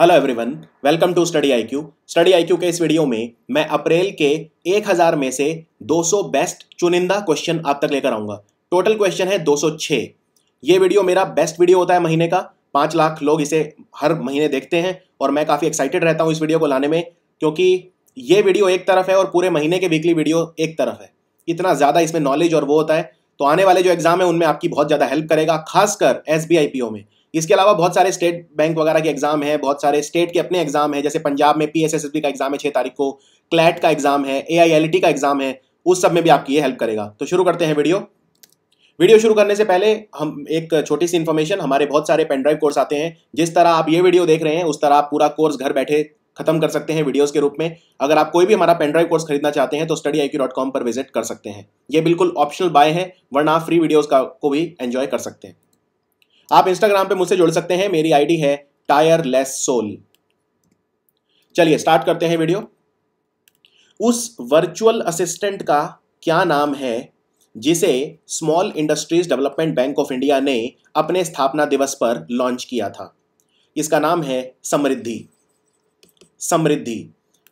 hello everyone welcome to Study IQ Study IQ के इस video में मैं अप्रैल के 1000 में से 200 बेस्ट चुनिंदा क्वेश्चन आप तक लेकर आऊंगा टोटल क्वेश्चन है 206 ये वीडियो मेरा बेस्ट वीडियो होता है महीने का पाँच लाख लोग इसे हर महीने देखते हैं और मैं काफ़ी एक्साइटेड रहता हूँ इस वीडियो को लाने में क्योंकि ये वीडियो एक तरफ है और पूरे महीने के वीकली वीडियो एक तरफ है इतना ज़्यादा इसमें नॉलेज और वो होता है तो आने वाले जो एग्ज़ाम है उनमें आपकी बहुत ज़्यादा हेल्प करेगा खासकर एस बी में इसके अलावा बहुत सारे स्टेट बैंक वगैरह के एग्ज़ाम हैं बहुत सारे स्टेट के अपने एग्ज़ाम हैं जैसे पंजाब में पी का एग्ज़ाम है छः तारीख को क्लैट का एग्ज़ाम है ए का एग्ज़ाम है उस सब में भी आपकी ये हेल्प करेगा तो शुरू करते हैं वीडियो वीडियो शुरू करने से पहले हम एक छोटी सी इन्फॉर्मेशन हमारे बहुत सारे पेनड्राइव कोर्स आते हैं जिस तरह आप ये वीडियो देख रहे हैं उस तरह आप पूरा कोर्स घर बैठे खत्म कर सकते हैं वीडियोस के रूप में अगर आप कोई भी हमारा पेनड्राइव कोर्स खरीदना चाहते हैं तो स्टडी आई पर विजिट कर सकते हैं ये बिल्कुल ऑप्शनल बाय है वरना आप फ्री वीडियोज़ का को भी एन्जॉय कर सकते हैं आप इंस्टाग्राम पे मुझसे जुड़ सकते हैं मेरी आईडी है टायर लेस सोल चलिए स्टार्ट करते हैं वीडियो उस वर्चुअल असिस्टेंट का क्या नाम है जिसे small industries development bank of India ने अपने स्थापना दिवस पर लॉन्च किया था इसका नाम है समृद्धि समृद्धि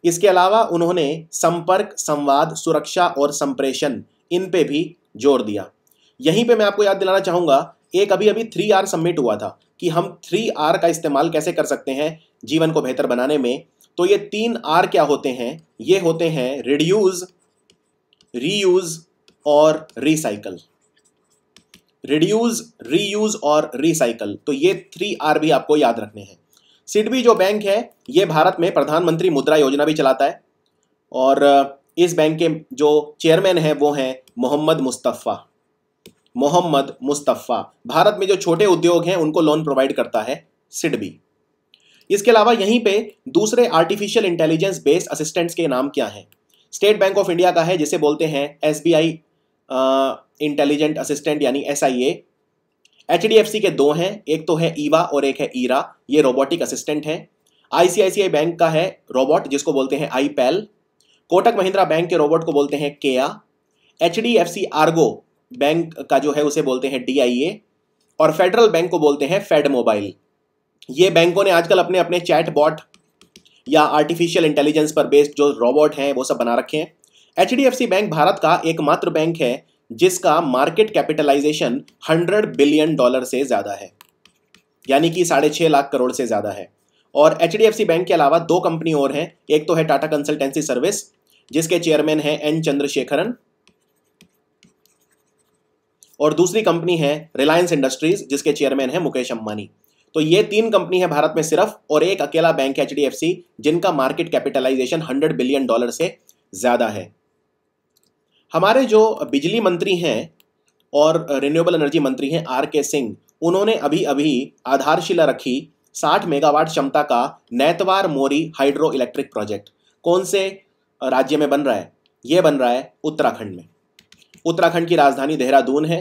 इसके अलावा उन्होंने संपर्क संवाद सुरक्षा और संप्रेषण इन पे भी जोर दिया यहीं पे मैं आपको याद दिलाना चाहूंगा एक अभी अभी थ्री आर सबमिट हुआ था कि हम थ्री आर का इस्तेमाल कैसे कर सकते हैं जीवन को बेहतर बनाने में तो ये तीन आर क्या होते हैं ये होते हैं रिड्यूज रीयूज और रिसाइकल रिड्यूज रीयूज और रिसाइकल तो ये थ्री आर भी आपको याद रखने हैं सिडबी जो बैंक है ये भारत में प्रधानमंत्री मुद्रा योजना भी चलाता है और इस बैंक के जो चेयरमैन हैं वो हैं मोहम्मद मुस्तफ़ा मोहम्मद मुस्तफ़ा भारत में जो छोटे उद्योग हैं उनको लोन प्रोवाइड करता है सिडबी इसके अलावा यहीं पे दूसरे आर्टिफिशियल इंटेलिजेंस बेस्ड असिस्टेंट्स के नाम क्या हैं स्टेट बैंक ऑफ इंडिया का है जिसे बोलते हैं S B I intelligent assistant यानी S I A H D F C के दो हैं एक तो है ईवा और एक है ईरा ये रोबोटिक असिस्टेंट हैं आईसीआईसीआई बैंक का है रोबोट जिसको बोलते हैं iPal e Kotak Mahindra bank के रोबोट को बोलते हैं Keya H D F C आर्गो बैंक का जो है उसे बोलते हैं डी और फेडरल बैंक को बोलते हैं फेड मोबाइल ये बैंकों ने आजकल अपने अपने चैट बॉट या आर्टिफिशियल इंटेलिजेंस पर बेस्ड जो रोबोट हैं वो सब बना रखे हैं एच बैंक भारत का एकमात्र बैंक है जिसका मार्केट कैपिटलाइजेशन 100 बिलियन डॉलर से ज़्यादा है यानी कि साढ़े छः लाख करोड़ से ज़्यादा है और एच बैंक के अलावा दो कंपनी और हैं एक तो है टाटा कंसल्टेंसी सर्विस जिसके चेयरमैन हैं एन चंद्रशेखरन और दूसरी कंपनी है रिलायंस इंडस्ट्रीज जिसके चेयरमैन है मुकेश अंबानी तो ये तीन कंपनी है भारत में सिर्फ और एक अकेला बैंक एच जिनका market capitalisation hundred billion dollar से ज़्यादा है हमारे जो बिजली मंत्री हैं और रिन्यूएबल एनर्जी मंत्री हैं आर के सिंह उन्होंने अभी अभी आधारशिला रखी 60 मेगावाट क्षमता का Naitwar Mori hydro electric project कौन से राज्य में बन रहा है ये बन रहा है उत्तराखंड में उत्तराखंड की राजधानी देहरादून है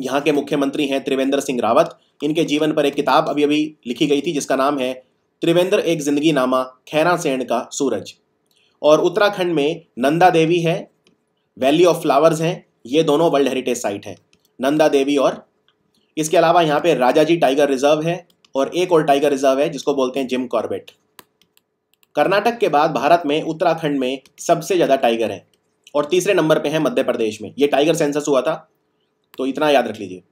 यहाँ के मुख्यमंत्री हैं त्रिवेंद्र सिंह रावत इनके जीवन पर एक किताब अभी अभी लिखी गई थी जिसका नाम है त्रिवेंद्र एक जिंदगी नामा खैरा सेन का सूरज और उत्तराखंड में नंदा देवी है वैली ऑफ फ्लावर्स हैं ये दोनों वर्ल्ड हेरिटेज साइट हैं नंदा देवी और इसके अलावा यहाँ पे जी टाइगर रिजर्व है और एक और टाइगर रिजर्व है जिसको बोलते हैं जिम कॉर्बेट कर्नाटक के बाद भारत में उत्तराखंड में सबसे ज़्यादा टाइगर हैं और तीसरे नंबर पे है मध्य प्रदेश में ये टाइगर सेंसस हुआ था तो इतना याद रख लीजिए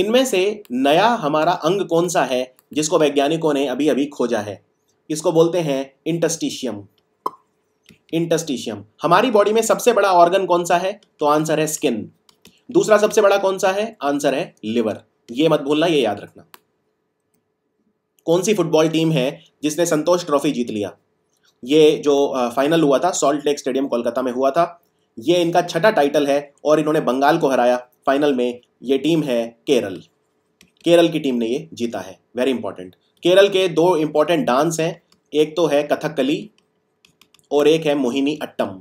इनमें से नया हमारा अंग कौन सा है जिसको वैज्ञानिकों ने अभी अभी खोजा है इसको बोलते हैं इंटस्टिशियम इंटस्टिशियम हमारी बॉडी में सबसे बड़ा ऑर्गन कौन सा है तो आंसर है स्किन दूसरा सबसे बड़ा कौन सा है आंसर है लिवर ये मत भूलना ये याद रखना कौन सी फुटबॉल टीम है जिसने संतोष ट्रॉफी जीत लिया ये जो फाइनल हुआ था सॉल्ट लेक स्टेडियम कोलकाता में हुआ था ये इनका छठा टाइटल है और इन्होंने बंगाल को हराया फाइनल में ये टीम है केरल केरल की टीम ने ये जीता है वेरी इंपॉर्टेंट केरल के दो इंपॉर्टेंट डांस हैं एक तो है कथकली और एक है मोहिनी अट्टम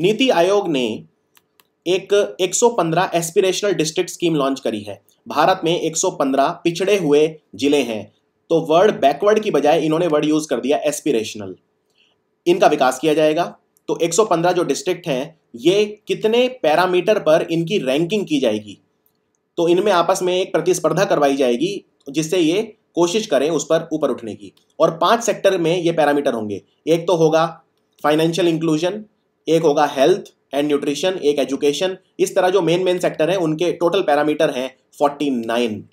नीति आयोग ने एक 115 एस्पिरेशनल डिस्ट्रिक्ट स्कीम लॉन्च करी है भारत में 115 पिछड़े हुए जिले हैं तो वर्ड बैकवर्ड की बजाय इन्होंने वर्ड यूज़ कर दिया एस्पिरेशनल इनका विकास किया जाएगा तो 115 जो डिस्ट्रिक्ट हैं ये कितने पैरामीटर पर इनकी रैंकिंग की जाएगी तो इनमें आपस में एक प्रतिस्पर्धा करवाई जाएगी जिससे ये कोशिश करें उस पर ऊपर उठने की और पांच सेक्टर में ये पैरामीटर होंगे एक तो होगा फाइनेंशियल इंक्लूजन एक होगा हेल्थ एंड न्यूट्रिशन एक एजुकेशन इस तरह जो मेन मेन सेक्टर हैं उनके टोटल पैरामीटर हैं फोर्टी नाइन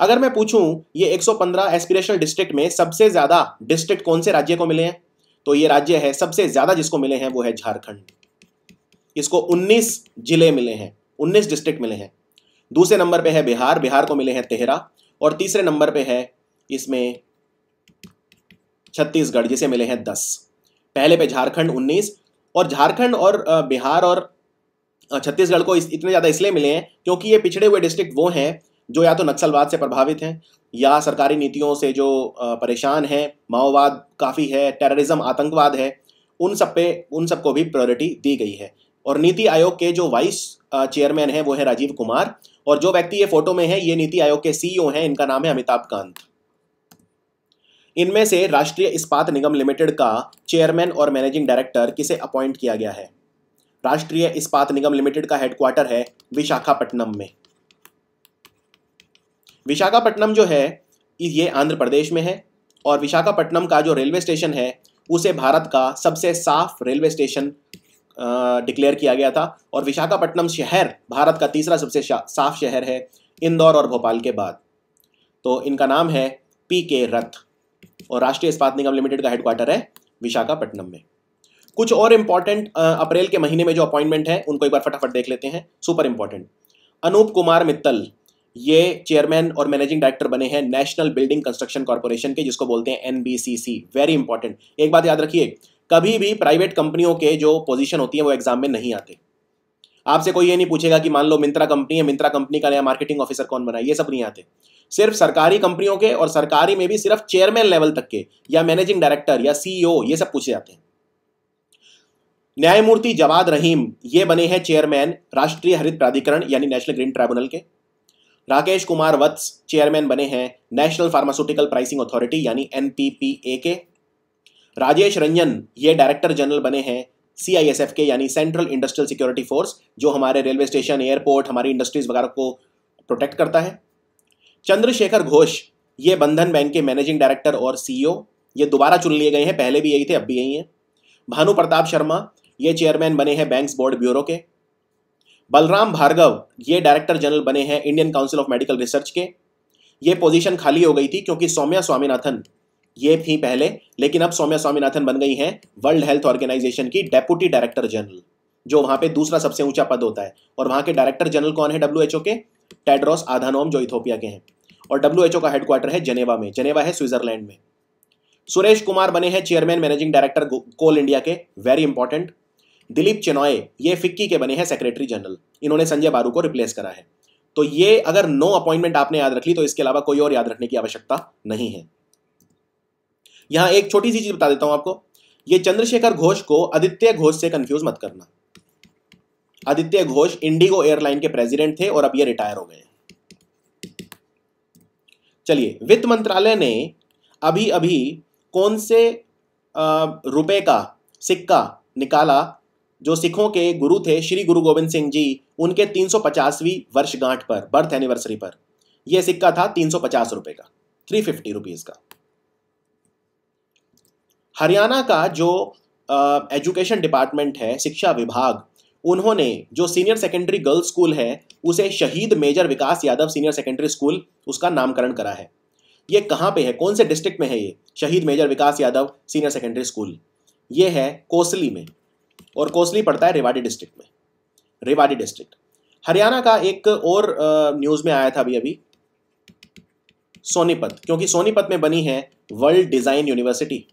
अगर मैं पूछूं ये 115 एस्पिरेशनल डिस्ट्रिक्ट में सबसे ज़्यादा डिस्ट्रिक्ट कौन से राज्य को मिले हैं तो ये राज्य है सबसे ज़्यादा जिसको मिले हैं वो है झारखंड इसको 19 जिले मिले हैं 19 डिस्ट्रिक्ट मिले हैं दूसरे नंबर पे है बिहार बिहार को मिले हैं तेहरा और तीसरे नंबर पे है इसमें छत्तीसगढ़ जिसे मिले हैं दस पहले पे झारखंड उन्नीस और झारखंड और बिहार और छत्तीसगढ़ को इतने ज़्यादा इसलिए मिले हैं क्योंकि ये पिछड़े हुए डिस्ट्रिक्ट वो हैं जो या तो नक्सलवाद से प्रभावित हैं या सरकारी नीतियों से जो परेशान हैं माओवाद काफ़ी है टेररिज्म आतंकवाद है उन सब पे उन सब को भी प्रायोरिटी दी गई है और नीति आयोग के जो वाइस चेयरमैन हैं वो है राजीव कुमार और जो व्यक्ति ये फोटो में है ये नीति आयोग के सीईओ e हैं इनका नाम है अमिताभ कांत इनमें से राष्ट्रीय इस्पात निगम लिमिटेड का चेयरमैन और मैनेजिंग डायरेक्टर किसे अपॉइंट किया गया है राष्ट्रीय इस्पात निगम लिमिटेड का हेडक्वार्टर है विशाखापट्टनम में विशाखापट्टनम जो है ये आंध्र प्रदेश में है और विशाखापट्टनम का जो रेलवे स्टेशन है उसे भारत का सबसे साफ रेलवे स्टेशन डिक्लेयर किया गया था और विशाखापट्टनम शहर भारत का तीसरा सबसे साफ शहर है इंदौर और भोपाल के बाद तो इनका नाम है पी के रथ और राष्ट्रीय इस्पात निगम लिमिटेड का हेडक्वार्टर है विशाखापट्टनम में कुछ और इम्पॉर्टेंट अप्रैल के महीने में जो अपॉइंटमेंट है उनको एक बार फटाफट देख लेते हैं सुपर इम्पॉर्टेंट अनूप कुमार मित्तल ये चेयरमैन और मैनेजिंग डायरेक्टर बने हैं नेशनल बिल्डिंग कंस्ट्रक्शन कॉरपोरेशन के जिसको बोलते हैं एनबीसीसी वेरी इंपॉर्टेंट एक बात याद रखिए कभी भी प्राइवेट कंपनियों के जो पोजीशन होती है वो एग्जाम में नहीं आते आपसे कोई ये नहीं पूछेगा कि मान लो मिंत्रा कंपनी है मिंत्रा कंपनी का नया मार्केटिंग ऑफिसर कौन बना ये सब नहीं आते सिर्फ सरकारी कंपनियों के और सरकारी में भी सिर्फ चेयरमैन लेवल तक के या मैनेजिंग डायरेक्टर या सीईओ e ये सब पूछे जाते हैं न्यायमूर्ति जवाद रहीम ये बने हैं चेयरमैन राष्ट्रीय हरित प्राधिकरण यानी नेशनल ग्रीन ट्राइब्यूनल के राकेश कुमार वत्स चेयरमैन बने हैं नेशनल फार्मास्यूटिकल प्राइसिंग अथॉरिटी यानी एन के राजेश रंजन ये डायरेक्टर जनरल बने हैं सी आई एस एफ के यानी सेंट्रल इंडस्ट्रियल सिक्योरिटी फोर्स जो हमारे रेलवे स्टेशन एयरपोर्ट हमारी इंडस्ट्रीज वगैरह को प्रोटेक्ट करता है चंद्रशेखर घोष ये बंधन बैंक के मैनेजिंग डायरेक्टर और सीईओ e ये दोबारा चुन लिए गए हैं पहले भी यही थे अब भी यही हैं भानु प्रताप शर्मा ये चेयरमैन बने हैं बैंक्स बोर्ड ब्यूरो के बलराम भार्गव ये डायरेक्टर जनरल बने हैं Indian council of medical research के ये पोजीशन खाली हो गई थी क्योंकि सौम्या स्वामीनाथन ये थी पहले लेकिन अब सौम्या स्वामीनाथन बन गई हैं वर्ल्ड हेल्थ ऑर्गेनाइजेशन की डेप्यूटी डायरेक्टर जनरल जो वहां पे दूसरा सबसे ऊंचा पद होता है और वहां के डायरेक्टर जनरल कौन है डब्ल्यू के टेड्रॉस आधानोम जो इथोपिया के हैं और डब्ल्यू का हेडक्वार्टर है जनेवा में जनेवा है स्विट्जरलैंड में सुरेश कुमार बने हैं chairman managing director Coal India के वेरी इंपॉर्टेंट दिलीप चिनॉय ये फिक्की के बने हैं सेक्रेटरी जनरल इन्होंने संजय बारू को रिप्लेस करा है तो ये अगर नो अपॉइंटमेंट आपने याद रख ली तो इसके अलावा कोई और याद रखने की आवश्यकता नहीं है यहां एक छोटी सी चीज बता देता हूं आपको ये चंद्रशेखर घोष को आदित्य घोष से कंफ्यूज मत करना आदित्य घोष इंडिगो एयरलाइन के प्रेसिडेंट थे और अब ये रिटायर हो गए चलिए वित्त मंत्रालय ने अभी अभी कौन से रुपए का सिक्का निकाला जो सिखों के गुरु थे श्री गुरु गोविंद सिंह जी उनके 350वीं वर्षगांठ पर बर्थ एनिवर्सरी पर यह सिक्का था 350 रुपए का 350 रुपीज का हरियाणा का जो एजुकेशन डिपार्टमेंट है शिक्षा विभाग उन्होंने जो सीनियर सेकेंडरी गर्ल्स स्कूल है उसे शहीद major Vikas Yadav senior secondary school उसका नामकरण करा है ये कहाँ पे है कौन से डिस्ट्रिक्ट में है ये शहीद major Vikas Yadav senior secondary school ये है कोसली में और कोसली पड़ता है रेवाड़ी डिस्ट्रिक्ट में रेवाड़ी डिस्ट्रिक्ट हरियाणा का एक और न्यूज़ में आया था अभी अभी सोनीपत क्योंकि सोनीपत में बनी है वर्ल्ड डिज़ाइन यूनिवर्सिटी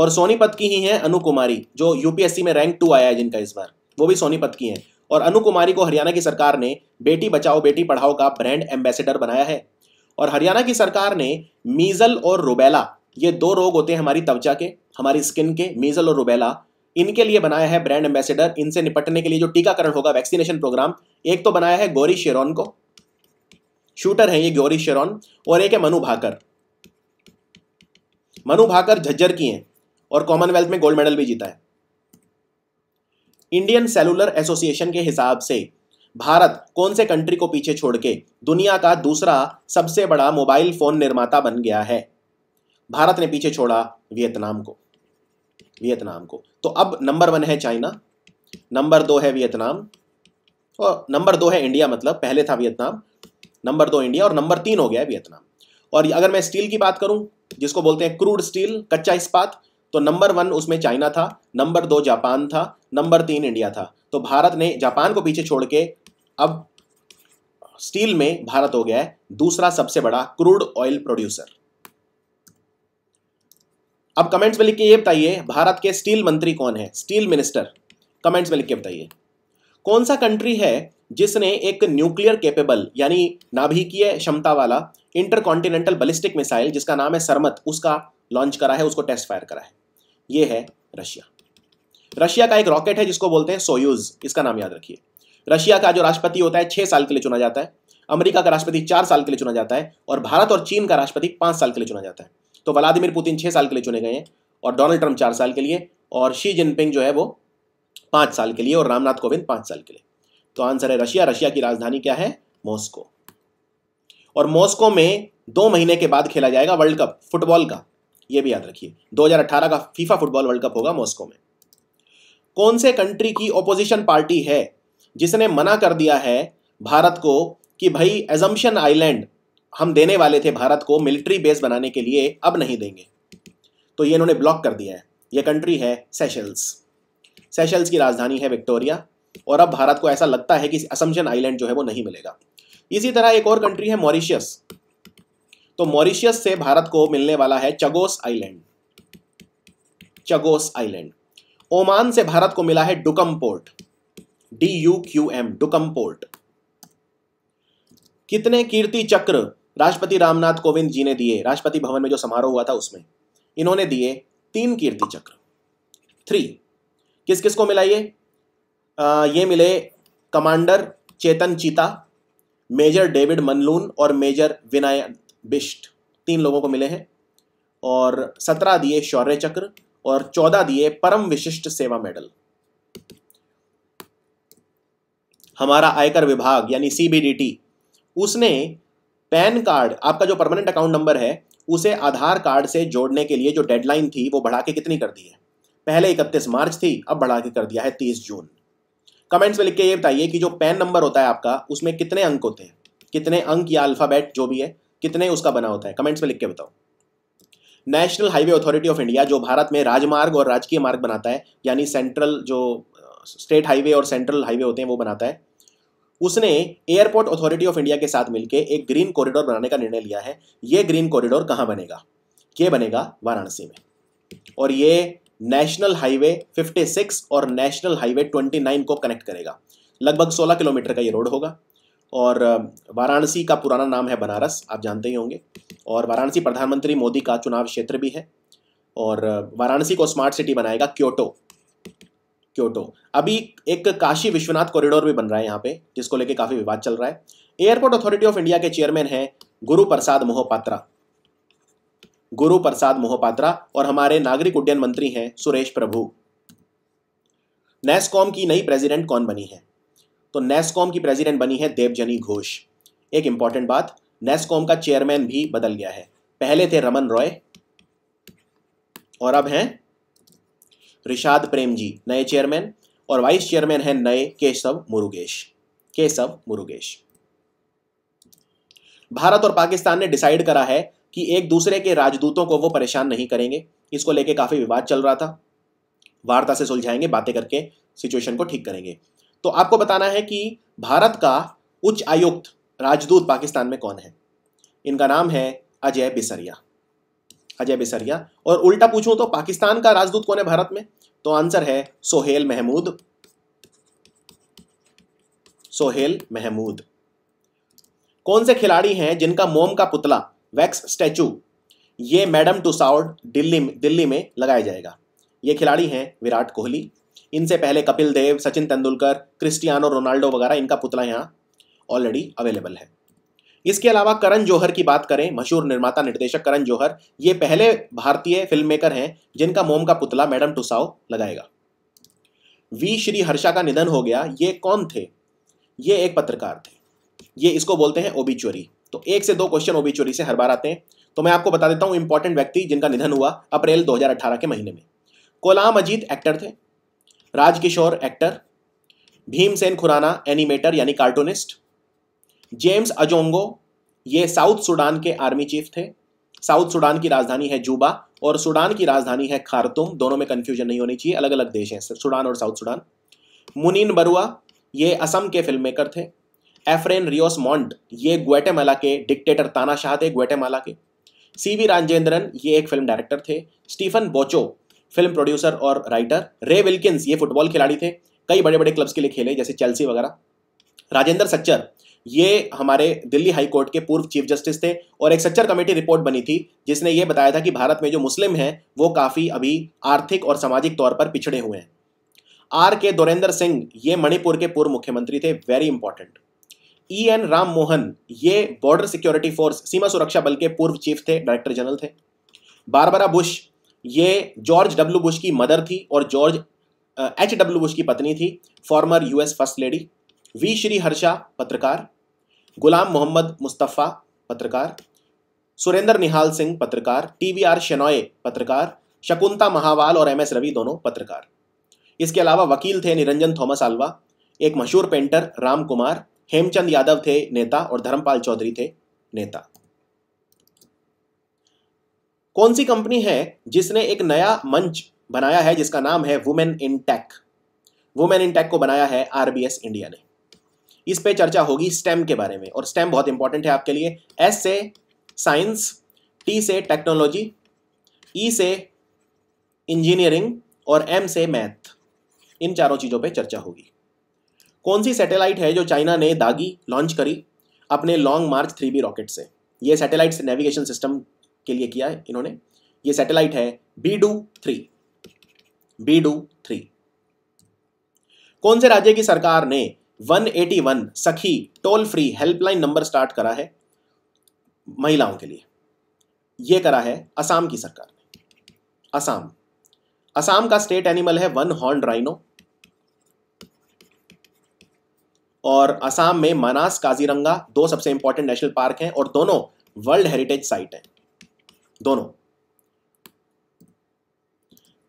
और सोनीपत की ही है अनु कुमारी जो यूपीएससी में रैंक टू आया है जिनका इस बार वो भी सोनीपत की है और अनु कुमारी को हरियाणा की सरकार ने बेटी बचाओ बेटी पढ़ाओ का ब्रांड एम्बेसडर बनाया है और हरियाणा की सरकार ने मीज़ल और रुबेला ये दो रोग होते हैं हमारी त्वचा के हमारी स्किन के मीज़ल और रुबेला इनके लिए बनाया है ब्रांड एम्बेसडर इनसे निपटने के लिए जो टीकाकरण होगा वैक्सीनेशन प्रोग्राम एक तो बनाया है गौरी शेरॉन को शूटर है ये गौरी शेरॉन और एक है मनु भाकर मनु भाकर झज्जर की हैं और कॉमनवेल्थ में गोल्ड मेडल भी जीता है इंडियन सेलुलर एसोसिएशन के हिसाब से भारत कौन से कंट्री को पीछे छोड़ के दुनिया का दूसरा सबसे बड़ा मोबाइल फोन निर्माता बन गया है भारत ने पीछे छोड़ा वियतनाम को वियतनाम को तो अब नंबर वन है चाइना नंबर दो है वियतनाम और नंबर दो है इंडिया मतलब पहले था वियतनाम नंबर दो इंडिया और नंबर तीन हो गया है वियतनाम और अगर मैं स्टील की बात करूं जिसको बोलते हैं क्रूड स्टील कच्चा इस्पात तो नंबर वन उसमें चाइना था नंबर दो जापान था नंबर तीन इंडिया था तो भारत ने जापान को पीछे छोड़ के अब स्टील में भारत हो गया है दूसरा सबसे बड़ा क्रूड ऑयल प्रोड्यूसर अब कमेंट्स में लिख के ये बताइए भारत के स्टील मंत्री कौन है स्टील मिनिस्टर कमेंट्स में लिख के बताइए कौन सा कंट्री है जिसने एक न्यूक्लियर कैपेबल यानी नाभिकीय क्षमता वाला इंटर कॉन्टिनेंटल बलिस्टिक मिसाइल जिसका नाम है सरमत उसका लॉन्च करा है उसको टेस्ट फायर करा है यह है रशिया रशिया का एक रॉकेट है जिसको बोलते हैं सोयूज इसका नाम याद रखिए रशिया का जो राष्ट्रपति होता है छह साल के लिए चुना जाता है अमेरिका का राष्ट्रपति चार साल के लिए चुना जाता है और भारत और चीन का राष्ट्रपति पांच साल के लिए चुना जाता है तो व्लादिमिर पुतिन छः साल के लिए चुने गए हैं और डोनाल्ड ट्रंप चार साल के लिए और शी जिनपिंग जो है वो पाँच साल के लिए और रामनाथ कोविंद पाँच साल के लिए तो आंसर है रशिया रशिया की राजधानी क्या है मॉस्को और मॉस्को में दो महीने के बाद खेला जाएगा वर्ल्ड कप फुटबॉल का ये भी याद रखिए 2018 का फीफा फुटबॉल वर्ल्ड कप होगा मॉस्को में कौन से कंट्री की ओपोजिशन पार्टी है जिसने मना कर दिया है भारत को कि भाई एजम्पन आइलैंड हम देने वाले थे भारत को मिलिट्री बेस बनाने के लिए अब नहीं देंगे तो ये इन्होंने ब्लॉक कर दिया है ये कंट्री है सेशल्स सेशल्स की राजधानी है विक्टोरिया और अब भारत को ऐसा लगता है कि असमशन आइलैंड जो है वो नहीं मिलेगा इसी तरह एक और कंट्री है मॉरिशियस तो मॉरिशियस से भारत को मिलने वाला है Chagos island Chagos island Oman से भारत को मिला है Duqm port D U Q M Duqm port कितने कीर्ति चक्र राष्ट्रपति रामनाथ कोविंद जी ने दिए राष्ट्रपति भवन में जो समारोह हुआ था उसमें इन्होंने दिए तीन कीर्ति चक्र थ्री किस किस को मिला ये आ, ये मिले कमांडर चेतन चीता मेजर डेविड मनलून और मेजर विनय बिष्ट तीन लोगों को मिले हैं और सत्रह दिए शौर्य चक्र और चौदह दिए परम विशिष्ट सेवा मेडल हमारा आयकर विभाग यानी सीबीडीटी उसने पैन कार्ड आपका जो परमानेंट अकाउंट नंबर है उसे आधार कार्ड से जोड़ने के लिए जो डेडलाइन थी वो बढ़ा के कितनी कर दी है पहले इकतीस मार्च थी अब बढ़ा के कर दिया है तीस जून कमेंट्स में लिख के ये बताइए कि जो पैन नंबर होता है आपका उसमें कितने अंक होते हैं कितने अंक या अल्फ़ाबेट जो भी है कितने उसका बना होता है कमेंट्स में लिख के बताओ national highway authority of India जो भारत में राजमार्ग और राजकीय मार्ग बनाता है यानी सेंट्रल जो स्टेट हाईवे और सेंट्रल हाईवे होते हैं वो बनाता है उसने एयरपोर्ट अथॉरिटी ऑफ इंडिया के साथ मिलकर एक ग्रीन कॉरिडोर बनाने का निर्णय लिया है ये ग्रीन कॉरिडोर कहाँ बनेगा ये बनेगा वाराणसी में और ये नेशनल हाईवे 56 और नेशनल हाईवे 29 को कनेक्ट करेगा लगभग 16 किलोमीटर का ये रोड होगा और वाराणसी का पुराना नाम है बनारस आप जानते ही होंगे और वाराणसी प्रधानमंत्री मोदी का चुनाव क्षेत्र भी है और वाराणसी को स्मार्ट सिटी बनाएगा क्योटो क्योटो अभी एक काशी विश्वनाथ कॉरिडोर भी बन रहा है यहाँ पे जिसको लेके काफ़ी विवाद चल रहा है एयरपोर्ट अथॉरिटी ऑफ इंडिया के चेयरमैन हैं गुरु प्रसाद मोहपात्रा गुरु प्रसाद मोहपात्रा और हमारे नागरिक उड्डयन मंत्री हैं सुरेश प्रभु नेस्कॉम की नई प्रेसिडेंट कौन बनी है तो नेस्कॉम की प्रेसिडेंट बनी है देवजनी घोष एक इंपॉर्टेंट बात नेस्कॉम का चेयरमैन भी बदल गया है पहले थे रमन रॉय और अब हैं रिशाद प्रेम जी नए चेयरमैन और वाइस चेयरमैन हैं नए केशव मुरुगेश केशव मुरुगेश भारत और पाकिस्तान ने डिसाइड करा है कि एक दूसरे के राजदूतों को वो परेशान नहीं करेंगे इसको लेके काफ़ी विवाद चल रहा था वार्ता से सुलझाएंगे बातें करके सिचुएशन को ठीक करेंगे तो आपको बताना है कि भारत का उच्च आयुक्त राजदूत पाकिस्तान में कौन है इनका नाम है अजय बिसरिया अजय बिसरिया और उल्टा पूछूं तो पाकिस्तान का राजदूत कौन है भारत में तो आंसर है सोहेल महमूद सोहेल महमूद कौन से खिलाड़ी हैं जिनका मोम का पुतला वैक्स स्टैचू ये मैडम टुसाउड दिल्ली दिल्ली में लगाया जाएगा ये खिलाड़ी हैं विराट कोहली इनसे पहले कपिल देव सचिन तेंदुलकर क्रिस्टियानो रोनाल्डो वगैरह इनका पुतला यहाँ ऑलरेडी अवेलेबल है इसके अलावा करण जौहर की बात करें मशहूर निर्माता निर्देशक करण जौहर ये पहले भारतीय फिल्म मेकर हैं जिनका मोम का पुतला मैडम टुसाओ लगाएगा वी श्री हर्षा का निधन हो गया ये कौन थे ये एक पत्रकार थे ये इसको बोलते हैं ओबीचोरी तो एक से दो क्वेश्चन ओबीचोरी से हर बार आते हैं तो मैं आपको बता देता हूँ इंपॉर्टेंट व्यक्ति जिनका निधन हुआ अप्रैल 2018 के महीने में कोलाम अजीत एक्टर थे राज किशोर एक्टर भीमसेन खुराना एनिमेटर यानी कार्टूनिस्ट जेम्स अजोंगो ये साउथ सूडान के आर्मी चीफ थे साउथ सूडान की राजधानी है जूबा और सूडान की राजधानी है खारतुम दोनों में कंफ्यूजन नहीं होनी चाहिए अलग अलग देश हैं सूडान और साउथ सूडान मुनीन बरुआ ये असम के फिल्म मेकर थे एफरेन रियोस मॉन्ट ये ग्वेटेमाला के डिक्टेटर तानाशाह थे ग्वेटेमाला के सी वी राजेंद्रन ये एक फिल्म डायरेक्टर थे स्टीफन बोचो फिल्म प्रोड्यूसर और राइटर रे विल्किंस ये फुटबॉल खिलाड़ी थे कई बड़े बड़े क्लब्स के लिए खेले जैसे चेल्सी वगैरह राजेंद्र सच्चर ये हमारे दिल्ली हाई कोर्ट के पूर्व चीफ जस्टिस थे और एक सच्चर कमेटी रिपोर्ट बनी थी जिसने ये बताया था कि भारत में जो मुस्लिम हैं वो काफ़ी अभी आर्थिक और सामाजिक तौर पर पिछड़े हुए हैं आर के दोरेंद्र सिंह ये मणिपुर के पूर्व मुख्यमंत्री थे very important E N Ram Mohan ये बॉर्डर सिक्योरिटी फोर्स सीमा सुरक्षा बल के पूर्व चीफ थे डायरेक्टर जनरल थे बारबरा बुश ये जॉर्ज डब्ल्यू बुश की मदर थी और जॉर्ज एच डब्ल्यू बुश की पत्नी थी former US first lady V Shri Harsha पत्रकार गुलाम मोहम्मद मुस्तफ़ा पत्रकार सुरेंद्र निहाल सिंह पत्रकार टी वी आर शेनॉय पत्रकार शकुंता महावाल और एम एस रवि दोनों पत्रकार इसके अलावा वकील थे निरंजन थॉमस आलवा एक मशहूर पेंटर राम कुमार हेमचंद यादव थे नेता और धर्मपाल चौधरी थे नेता कौन सी कंपनी है जिसने एक नया मंच बनाया है जिसका नाम है women in tech women in tech को बनाया है आरबीएस इंडिया ने इस पे चर्चा होगी स्टेम के बारे में और स्टेम बहुत इंपॉर्टेंट है आपके लिए एस से साइंस टी से टेक्नोलॉजी ई e से इंजीनियरिंग और एम से मैथ इन चारों चीज़ों पे चर्चा होगी कौन सी सैटेलाइट है जो चाइना ने दागी लॉन्च करी अपने long march three B rocket से ये सैटेलाइट से नेविगेशन सिस्टम के लिए किया है इन्होंने ये सैटेलाइट है BeiDou three BeiDou three कौन से राज्य की सरकार ने 181 Sakhi toll free helpline number start करा है महिलाओं के लिए यह करा है असम की सरकार ने असम असम का स्टेट एनिमल है वन हॉर्न राइनो और असम में मनास काजीरंगा दो सबसे इंपॉर्टेंट नेशनल पार्क हैं और दोनों वर्ल्ड हेरिटेज साइट हैं दोनों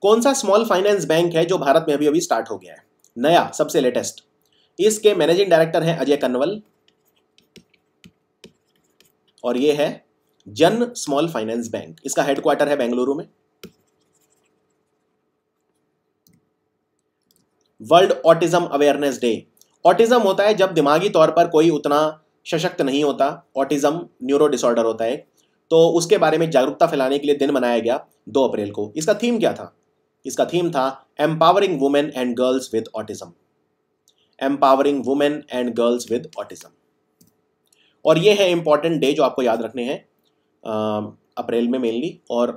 कौन सा स्मॉल फाइनेंस बैंक है जो भारत में अभी अभी स्टार्ट हो गया है नया सबसे लेटेस्ट इसके मैनेजिंग डायरेक्टर हैं अजय कन्वल और ये है जन स्मॉल फाइनेंस बैंक इसका हेडक्वार्टर है बेंगलुरु में world autism awareness day autism होता है जब दिमागी तौर पर कोई उतना सशक्त नहीं होता ऑटिज्म न्यूरो डिसऑर्डर होता है तो उसके बारे में जागरूकता फैलाने के लिए दिन मनाया गया दो अप्रैल को इसका थीम क्या था इसका थीम था empowering women and girls with autism empowering women and girls with autism और ये है इम्पॉर्टेंट डे जो आपको याद रखने हैं अप्रैल में मेनली और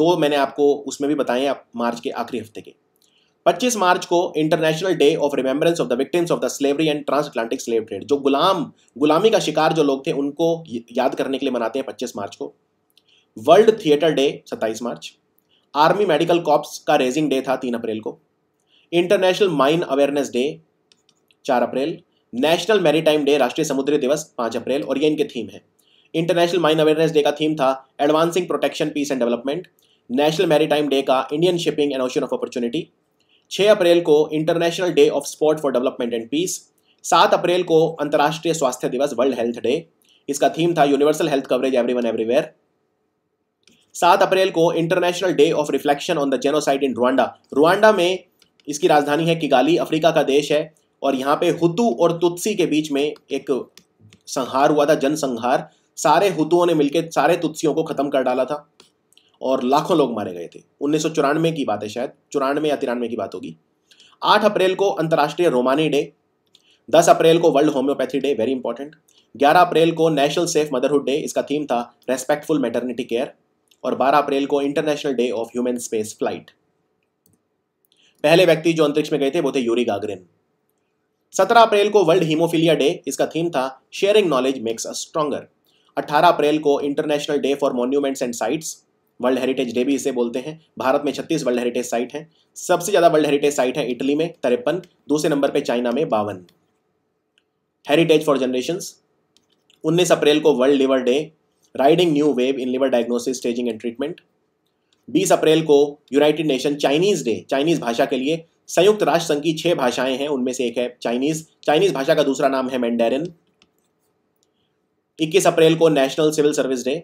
दो मैंने आपको उसमें भी बताए मार्च के आखिरी हफ्ते के 25 मार्च को international day of remembrance of the victims of the slavery and trans Atlantic slave trade जो गुलाम गुलामी का शिकार जो लोग थे उनको याद करने के लिए मनाते हैं 25 मार्च को world theatre day 27 March army medical corps का रेजिंग डे था 3 अप्रैल को इंटरनेशनल माइन अवेयरनेस डे चार अप्रैल नेशनल मैरीटाइम डे राष्ट्रीय समुद्री दिवस पांच अप्रैल और ये इनके थीम है इंटरनेशनल माइन अवेयरनेस डे का थीम था advancing protection peace and development national maritime day का Indian shipping and ocean of opportunity छह अप्रैल को international day of sport for development and peace सात अप्रैल को अंतर्राष्ट्रीय स्वास्थ्य दिवस वर्ल्ड हेल्थ डे इसका थीम था universal health coverage everyone everywhere सात अप्रैल को international day of reflection on the genocide in Rwanda Rwanda में इसकी राजधानी है किगाली अफ्रीका का देश है और यहाँ पे हुतु और तुत्सी के बीच में एक संहार हुआ था जनसंहार सारे हुतुओं ने मिलकर सारे तुत्सियों को ख़त्म कर डाला था और लाखों लोग मारे गए थे उन्नीस की बात है शायद चौरानवे या तिरानवे की बात होगी आठ अप्रैल को अंतर्राष्ट्रीय रोमानी डे दस अप्रैल को world homeopathy day very important ग्यारह अप्रैल को नेशनल सेफ मदरहुड डे इसका थीम था रेस्पेक्टफुल मेटर्निटी केयर और बारह अप्रैल को international day of human space flight पहले व्यक्ति जो अंतरिक्ष में गए थे वो थे यूरी गागरिन 17 अप्रैल को वर्ल्ड हीमोफीलिया डे इसका थीम था sharing knowledge makes a stronger 18 April को international day for monuments and sites world heritage day भी इसे बोलते हैं भारत में छत्तीस वर्ल्ड हेरिटेज साइट हैं सबसे ज़्यादा वर्ल्ड हेरिटेज साइट है इटली में तिरपन दूसरे नंबर पर चाइना में बावन हेरिटेज फॉर जनरेशन उन्नीस अप्रैल को world liver day riding new wave in liver diagnosis staging and treatment 20 April को united nation Chinese day Chinese भाषा के लिए संयुक्त राष्ट्र संघ की छह भाषाएं हैं उनमें से एक है चाइनीज चाइनीज भाषा का दूसरा नाम है मैंडेरिन 21 अप्रैल को national civil service day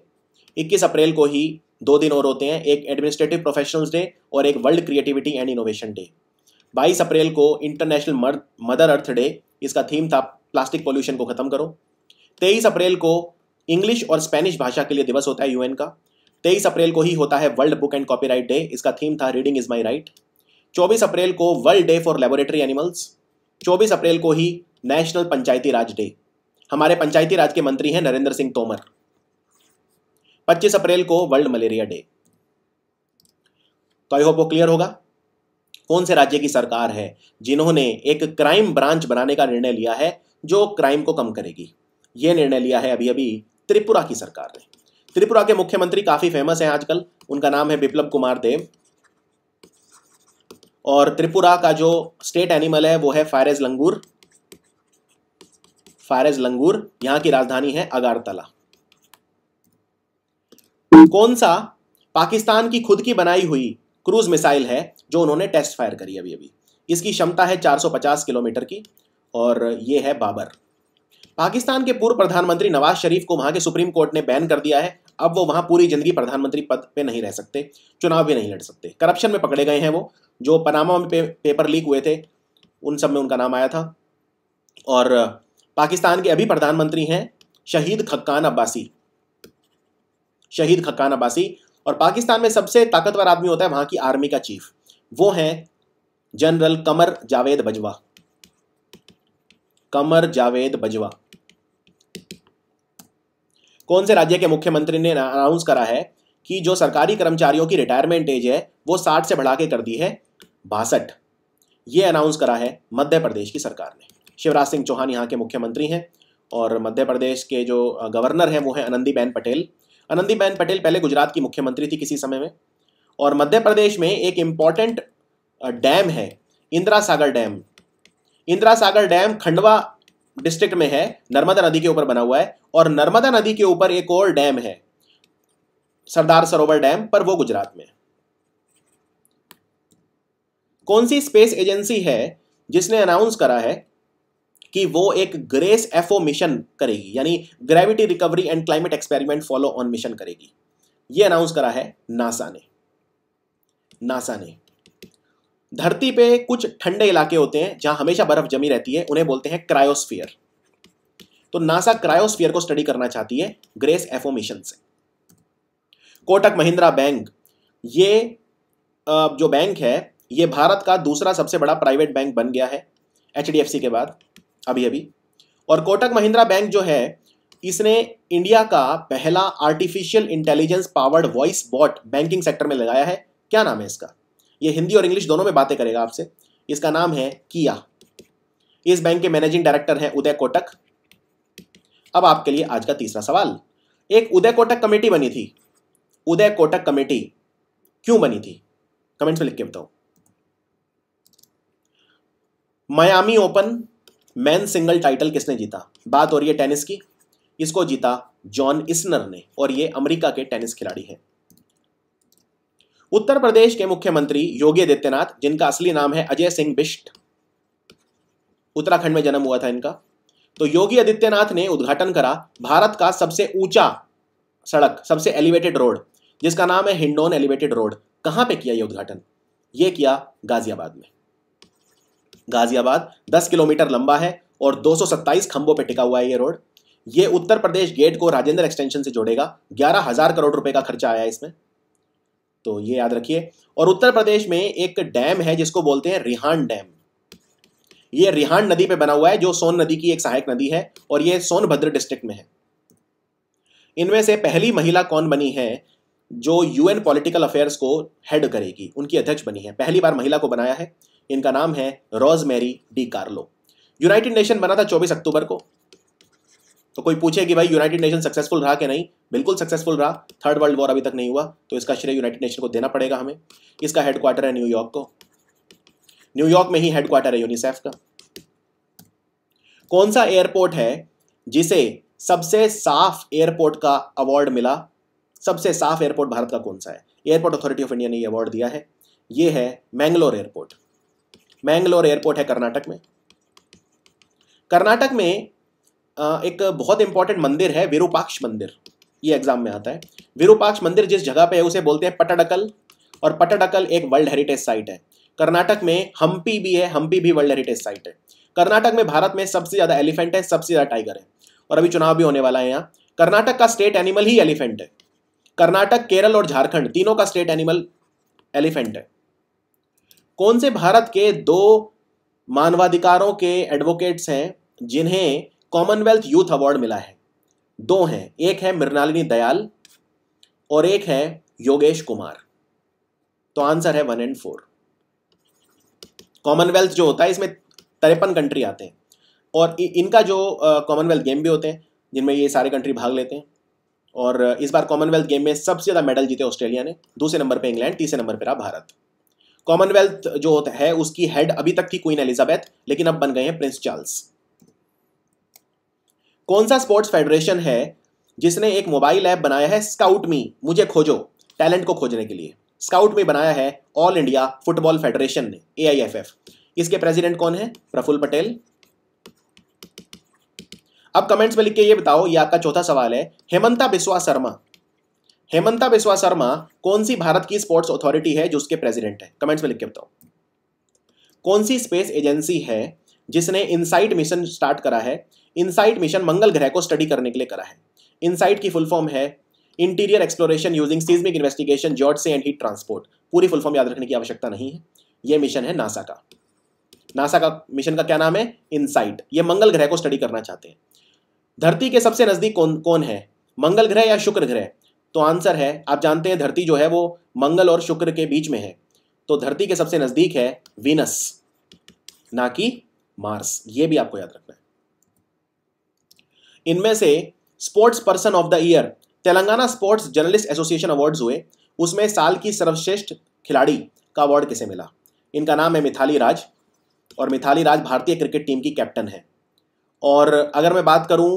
21 April को ही दो दिन और होते हैं एक एडमिनिस्ट्रेटिव प्रोफेशनल्स डे और एक world creativity and innovation day 22 April को इंटरनेशनल मदर अर्थ डे इसका थीम था प्लास्टिक पोल्यूशन को ख़त्म करो 23 अप्रैल को इंग्लिश और स्पेनिश भाषा के लिए दिवस होता है यूएन का 23 अप्रैल को ही होता है world book and copyright day इसका थीम था reading is my right 24 April को world day for laboratory animals 24 April को ही नेशनल पंचायती राज डे हमारे पंचायती राज के मंत्री हैं नरेंद्र सिंह तोमर 25 अप्रैल को वर्ल्ड मलेरिया डे तो आई होप वो क्लियर होगा कौन से राज्य की सरकार है जिन्होंने एक क्राइम ब्रांच बनाने का निर्णय लिया है जो क्राइम को कम करेगी ये निर्णय लिया है अभी अभी त्रिपुरा की सरकार ने त्रिपुरा के मुख्यमंत्री काफ़ी फेमस हैं आजकल उनका नाम है बिप्लब कुमार देव और त्रिपुरा का जो स्टेट एनिमल है वो है फायरेज लंगूर फायरेज लंगूर यहां की राजधानी है अगारतला कौन सा पाकिस्तान की खुद की बनाई हुई क्रूज मिसाइल है जो उन्होंने टेस्ट फायर करी अभी अभी इसकी क्षमता है 450 किलोमीटर की और ये है बाबर पाकिस्तान के पूर्व प्रधानमंत्री नवाज शरीफ को वहां के सुप्रीम कोर्ट ने बैन कर दिया है अब वो वहां पूरी जिंदगी प्रधानमंत्री पद पे नहीं रह सकते चुनाव भी नहीं लड़ सकते करप्शन में पकड़े गए हैं वो जो पनामा में पे, पेपर लीक हुए थे उन सब में उनका नाम आया था और पाकिस्तान के अभी प्रधानमंत्री हैं शहीद खक्कान अब्बासी शहीद खक्कान अब्बासी और पाकिस्तान में सबसे ताकतवर आदमी होता है वहां की आर्मी का चीफ वो है जनरल कमर जावेद बजवा कमर जावेद बजवा कौन से राज्य के मुख्यमंत्री ने अनाउंस करा है कि जो सरकारी कर्मचारियों की रिटायरमेंट एज है वो साठ से बढ़ा के कर दी है बासठ ये अनाउंस करा है मध्य प्रदेश की सरकार ने शिवराज सिंह चौहान यहाँ के मुख्यमंत्री हैं और मध्य प्रदेश के जो गवर्नर हैं वो हैं आनंदीबेन पटेल आनंदीबेन पटेल पहले गुजरात की मुख्यमंत्री थी किसी समय में और मध्य प्रदेश में एक इम्पॉर्टेंट डैम है Indira Sagar dam Indira Sagar dam Khandwa district में है नर्मदा नदी के ऊपर बना हुआ है और नर्मदा नदी के ऊपर एक और डैम है सरदार सरोवर डैम पर वो गुजरात में है कौन सी स्पेस एजेंसी है जिसने अनाउंस करा है कि वो एक ग्रेस एफओ मिशन करेगी यानी gravity recovery and climate experiment follow on mission करेगी ये अनाउंस करा है नासा ने नासा ने धरती पे कुछ ठंडे इलाके होते हैं जहां हमेशा बर्फ जमी रहती है उन्हें बोलते हैं क्रायोस्फियर तो नासा क्रायोस्फियर को स्टडी करना चाहती है ग्रेस एफओ मिशन से कोटक महिंद्रा बैंक ये जो बैंक है ये भारत का दूसरा सबसे बड़ा प्राइवेट बैंक बन गया है एच के बाद अभी अभी और कोटक महिंद्रा बैंक जो है इसने इंडिया का पहला artificial intelligence powered voice bot banking sector में लगाया है क्या नाम है इसका ये हिंदी और इंग्लिश दोनों में बातें करेगा आपसे इसका नाम है किया इस बैंक के मैनेजिंग डायरेक्टर हैं उदय कोटक अब आपके लिए आज का तीसरा सवाल एक उदय कोटक कमेटी बनी थी उदय कोटक कमेटी क्यों बनी थी कमेंट्स में लिख के बताओ Miami open man single title किसने जीता बात हो रही है टेनिस की इसको जीता जॉन इस्नर ने और ये अमेरिका के टेनिस खिलाड़ी हैं उत्तर प्रदेश के मुख्यमंत्री योगी आदित्यनाथ जिनका असली नाम है अजय सिंह बिष्ट उत्तराखंड में जन्म हुआ था इनका तो योगी आदित्यनाथ ने उद्घाटन करा भारत का सबसे ऊंचा सड़क सबसे एलिवेटेड रोड जिसका नाम है हिंडोन एलिवेटेड रोड कहाँ पे किया ये उद्घाटन ये किया गाजियाबाद में गाजियाबाद 10 किलोमीटर लंबा है और 227 खंभों पर टिका हुआ है ये रोड ये उत्तर प्रदेश गेट को राजेंद्र एक्सटेंशन से जोड़ेगा ग्यारह हजार करोड़ रुपए का खर्चा आया इसमें तो ये याद रखिए और उत्तर प्रदेश में एक डैम है जिसको बोलते हैं रिहान डैम ये रिहान नदी पे बना हुआ है जो सोन नदी की एक सहायक नदी है और ये सोनभद्र डिस्ट्रिक्ट में है इनमें से पहली महिला कौन बनी है जो यूएन पॉलिटिकल अफेयर्स को हेड करेगी उनकी अध्यक्ष बनी है पहली बार महिला को बनाया है इनका नाम है Mary Di Carlo united nation बना था 24 अक्टूबर को तो कोई पूछे कि भाई यूनाइटेड नेशन सक्सेसफुल रहा कि नहीं बिल्कुल सक्सेसफुल रहा थर्ड वर्ल्ड वॉर अभी तक नहीं हुआ तो इसका श्रेय यूनाइटेड नेशन को देना पड़ेगा हमें इसका हेडक्वार्टर है न्यूयॉर्क को न्यूयॉर्क में ही हेडक्वार्टर है यूनिसेफ का कौन सा एयरपोर्ट है जिसे सबसे साफ एयरपोर्ट का अवार्ड मिला सबसे साफ एयरपोर्ट भारत का कौन सा है एयरपोर्ट अथॉरिटी ऑफ इंडिया ने यह अवार्ड दिया है यह है मैंगलोर एयरपोर्ट मैंगलोर एयरपोर्ट है कर्नाटक में कर्नाटक में एक बहुत इंपॉर्टेंट मंदिर है विरूपाक्ष मंदिर ये एग्जाम में आता है विरूपाक्ष मंदिर जिस जगह पे है उसे बोलते हैं पटाडकल और पटाडकल एक वर्ल्ड हेरिटेज साइट है कर्नाटक में हम्पी भी है हम्पी भी वर्ल्ड हेरिटेज साइट है कर्नाटक में भारत में सबसे ज़्यादा एलिफेंट है सबसे ज़्यादा टाइगर है और अभी चुनाव भी होने वाला है यहाँ कर्नाटक का स्टेट एनिमल ही एलिफेंट है कर्नाटक केरल और झारखंड तीनों का स्टेट एनिमल एलिफेंट है कौन से भारत के दो मानवाधिकारों के एडवोकेट्स हैं जिन्हें कॉमनवेल्थ यूथ अवार्ड मिला है दो हैं एक है मृणालिनी दयाल और एक है योगेश कुमार तो आंसर है वन एंड फोर कॉमनवेल्थ जो होता है इसमें तिरपन कंट्री आते हैं और इनका जो कॉमनवेल्थ गेम भी होते हैं जिनमें ये सारे कंट्री भाग लेते हैं और इस बार कॉमनवेल्थ गेम में सबसे ज़्यादा मेडल जीते ऑस्ट्रेलिया ने दूसरे नंबर पे इंग्लैंड तीसरे नंबर पर रहा भारत कॉमनवेल्थ जो होता है उसकी हेड अभी तक थी क्वीन एलिजाबेथ लेकिन अब बन गए हैं प्रिंस चार्ल्स कौन सा स्पोर्ट्स फेडरेशन है जिसने एक मोबाइल ऐप बनाया है स्काउट मी मुझे खोजो टैलेंट को खोजने के लिए स्काउट मी बनाया है ऑल इंडिया फुटबॉल फेडरेशन ने ए इसके प्रेसिडेंट कौन है प्रफुल पटेल अब कमेंट्स में लिख के ये बताओ ये आपका चौथा सवाल है हेमंता बिस्वा शर्मा हेमंता बिस्वा शर्मा कौन सी भारत की स्पोर्ट्स अथॉरिटी है जो उसके प्रेसिडेंट है कमेंट्स में लिख के बताओ कौन सी स्पेस एजेंसी है जिसने इनसाइट मिशन स्टार्ट करा है इनसाइट मिशन मंगल ग्रह को स्टडी करने के लिए करा है इनसाइट की फुल फॉर्म है interior exploration using seismic investigation geodesy and heat transport पूरी फुल फॉर्म याद रखने की आवश्यकता नहीं है यह मिशन है नासा का नासा का मिशन का क्या नाम है इनसाइट ये मंगल ग्रह को स्टडी करना चाहते हैं धरती के सबसे नज़दीक कौन कौन है मंगल ग्रह या शुक्र ग्रह तो आंसर है आप जानते हैं धरती जो है वो मंगल और शुक्र के बीच में है तो धरती के सबसे नज़दीक है वीनस ना कि मार्स ये भी आपको याद रखना है इनमें से sports person of the year Telangana sports journalist association awards हुए उसमें साल की सर्वश्रेष्ठ खिलाड़ी का अवार्ड किसे मिला इनका नाम है मिथाली राज और मिथाली राज भारतीय क्रिकेट टीम की कैप्टन है और अगर मैं बात करूं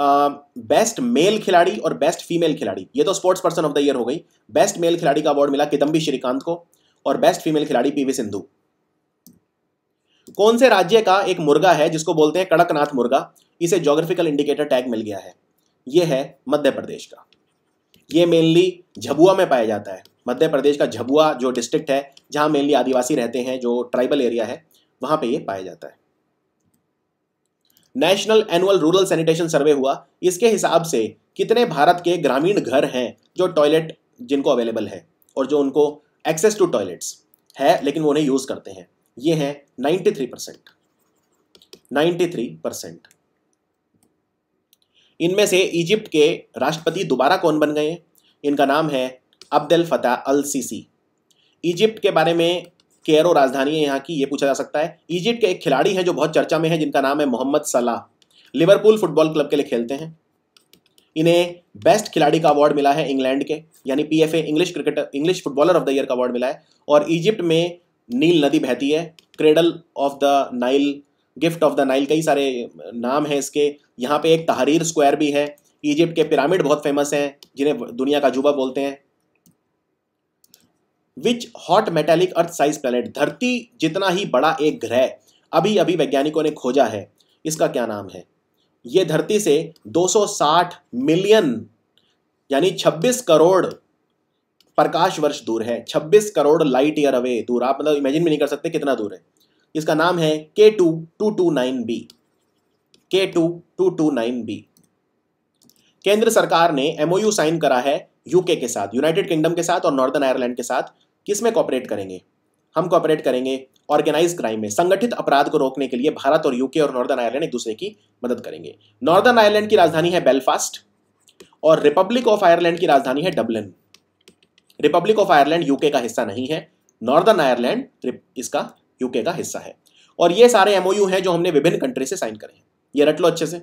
बेस्ट um, मेल खिलाड़ी और बेस्ट फीमेल खिलाड़ी ये तो sports person of the year हो गई बेस्ट मेल खिलाड़ी का अवार्ड मिला किदम्बी श्रीकांत को और बेस्ट फीमेल खिलाड़ी पीवी सिंधु कौन से राज्य का एक मुर्गा है जिसको बोलते हैं कड़कनाथ मुर्गा इसे जोग्राफिकल इंडिकेटर टैग मिल गया है यह है मध्य प्रदेश का ये मेनली झबुआ में पाया जाता है मध्य प्रदेश का झबुआ जो डिस्ट्रिक्ट है जहाँ मेनली आदिवासी रहते हैं जो ट्राइबल एरिया है वहाँ पे ये पाया जाता है national annual rural sanitation survey हुआ इसके हिसाब से कितने भारत के ग्रामीण घर हैं जो टॉयलेट जिनको अवेलेबल है और जो उनको एक्सेस टू टॉयलेट्स है लेकिन वो उन्हें यूज़ करते हैं ये हैं 93 परसेंट नाइन्टी परसेंट इनमें से इजिप्ट के राष्ट्रपति दोबारा कौन बन गए इनका नाम है Abdel Fattah al Sisi Egypt के बारे में केयर और राजधानी है यहाँ की ये पूछा जा सकता है इजिप्ट के एक खिलाड़ी है जो बहुत चर्चा में है जिनका नाम है मोहम्मद सलाह लिवरपूल फुटबॉल क्लब के लिए खेलते हैं इन्हें बेस्ट खिलाड़ी का अवार्ड मिला है इंग्लैंड के यानी P F A English cricketer English footballer of the year का अवार्ड मिला है और इजिप्ट में नील नदी बहती है cradle of the Nile gift of the Nile कई सारे नाम हैं इसके यहाँ पे एक तहरीर स्क्वायर भी है इजिप्ट के पिरामिड बहुत फेमस हैं जिन्हें दुनिया का जुबा बोलते हैं which hot metallic earth size planet धरती जितना ही बड़ा एक ग्रह अभी अभी वैज्ञानिकों ने खोजा है इसका क्या नाम है ये धरती से 260 मिलियन यानी 26 करोड़ प्रकाश वर्ष दूर है 26 करोड़ लाइट ईयर अवे दूर आप मतलब इमेजिन भी नहीं कर सकते कितना दूर है इसका नाम है K two two two nine B K two two two nine B केंद्र सरकार ने एमओयू साइन करा है यूके के साथ यूनाइटेड किंगडम के साथ और नॉर्दर्न आयरलैंड के साथ किस में कॉपरेट करेंगे हम कॉपरेट करेंगे ऑर्गेनाइज क्राइम में संगठित अपराध को रोकने के लिए भारत और यूके और नॉर्दर्न आयरलैंड एक दूसरे की मदद करेंगे नॉर्दर्न आयरलैंड की राजधानी है बेलफास्ट और रिपब्लिक ऑफ आयरलैंड की राजधानी है Dublin republic of Ireland UK का हिस्सा नहीं है नॉर्दर्न आयरलैंड इसका यूके का हिस्सा है और ये सारे एमओयू हैं जो हमने विभिन्न कंट्री से साइन करे हैं ये रट लो अच्छे से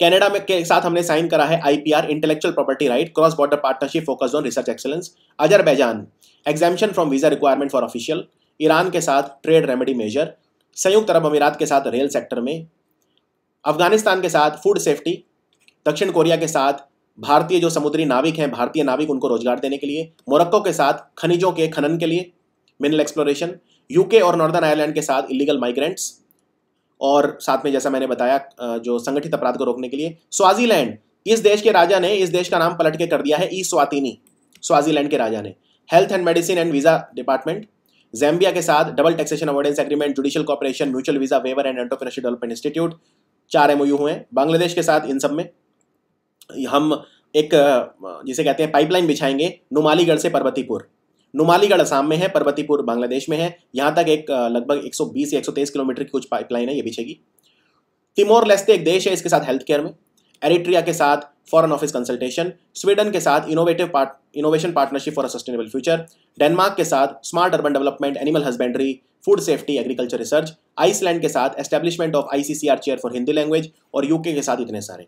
कनाडा में के साथ हमने साइन करा है IPR intellectual property right cross border partnership focus on research excellence Azerbaijan exemption from visa requirement for official Iran के साथ ट्रेड रेमेडी मेजर संयुक्त अरब अमीरात के साथ रेल सेक्टर में अफगानिस्तान के साथ फूड सेफ्टी दक्षिण कोरिया के साथ भारतीय जो समुद्री नाविक हैं भारतीय नाविक उनको रोजगार देने के लिए मोरक्को के साथ खनिजों के खनन के लिए मिनरल एक्सप्लोरेशन यूके और नॉर्दर्न आयरलैंड के साथ इलीगल माइग्रेंट्स और साथ में जैसा मैंने बताया जो संगठित अपराध को रोकने के लिए स्वाजीलैंड इस देश के राजा ने इस देश का नाम पलट के कर दिया है ई स्वातिनी स्वाजीलैंड के राजा ने health and medicine and visa department Zambia के साथ double taxation avoidance agreement judicial cooperation mutual visa waiver and entrepreneurship development institute चार एम हुए हैं बांग्लादेश के साथ इन सब में हम एक जिसे कहते हैं पाइपलाइन बिछाएंगे नुमालीगढ़ से पर्वतीपुर नुमालीगढ़ असम में है पर्वतीपुर बांग्लादेश में है यहाँ तक एक लगभग 120 या 123 किलोमीटर की कुछ पाइपलाइन है ये बिछेगी तिमोर लेस्ते एक देश है इसके साथ हेल्थ केयर में एरिट्रिया के साथ फॉरन ऑफिस कंसल्टेशन स्वीडन के साथ innovative part innovation partnership for a sustainable future Denmark के साथ smart urban development animal husbandry food safety agriculture research Iceland के साथ establishment of ICCR chair for Hindi language और यूके के साथ इतने सारे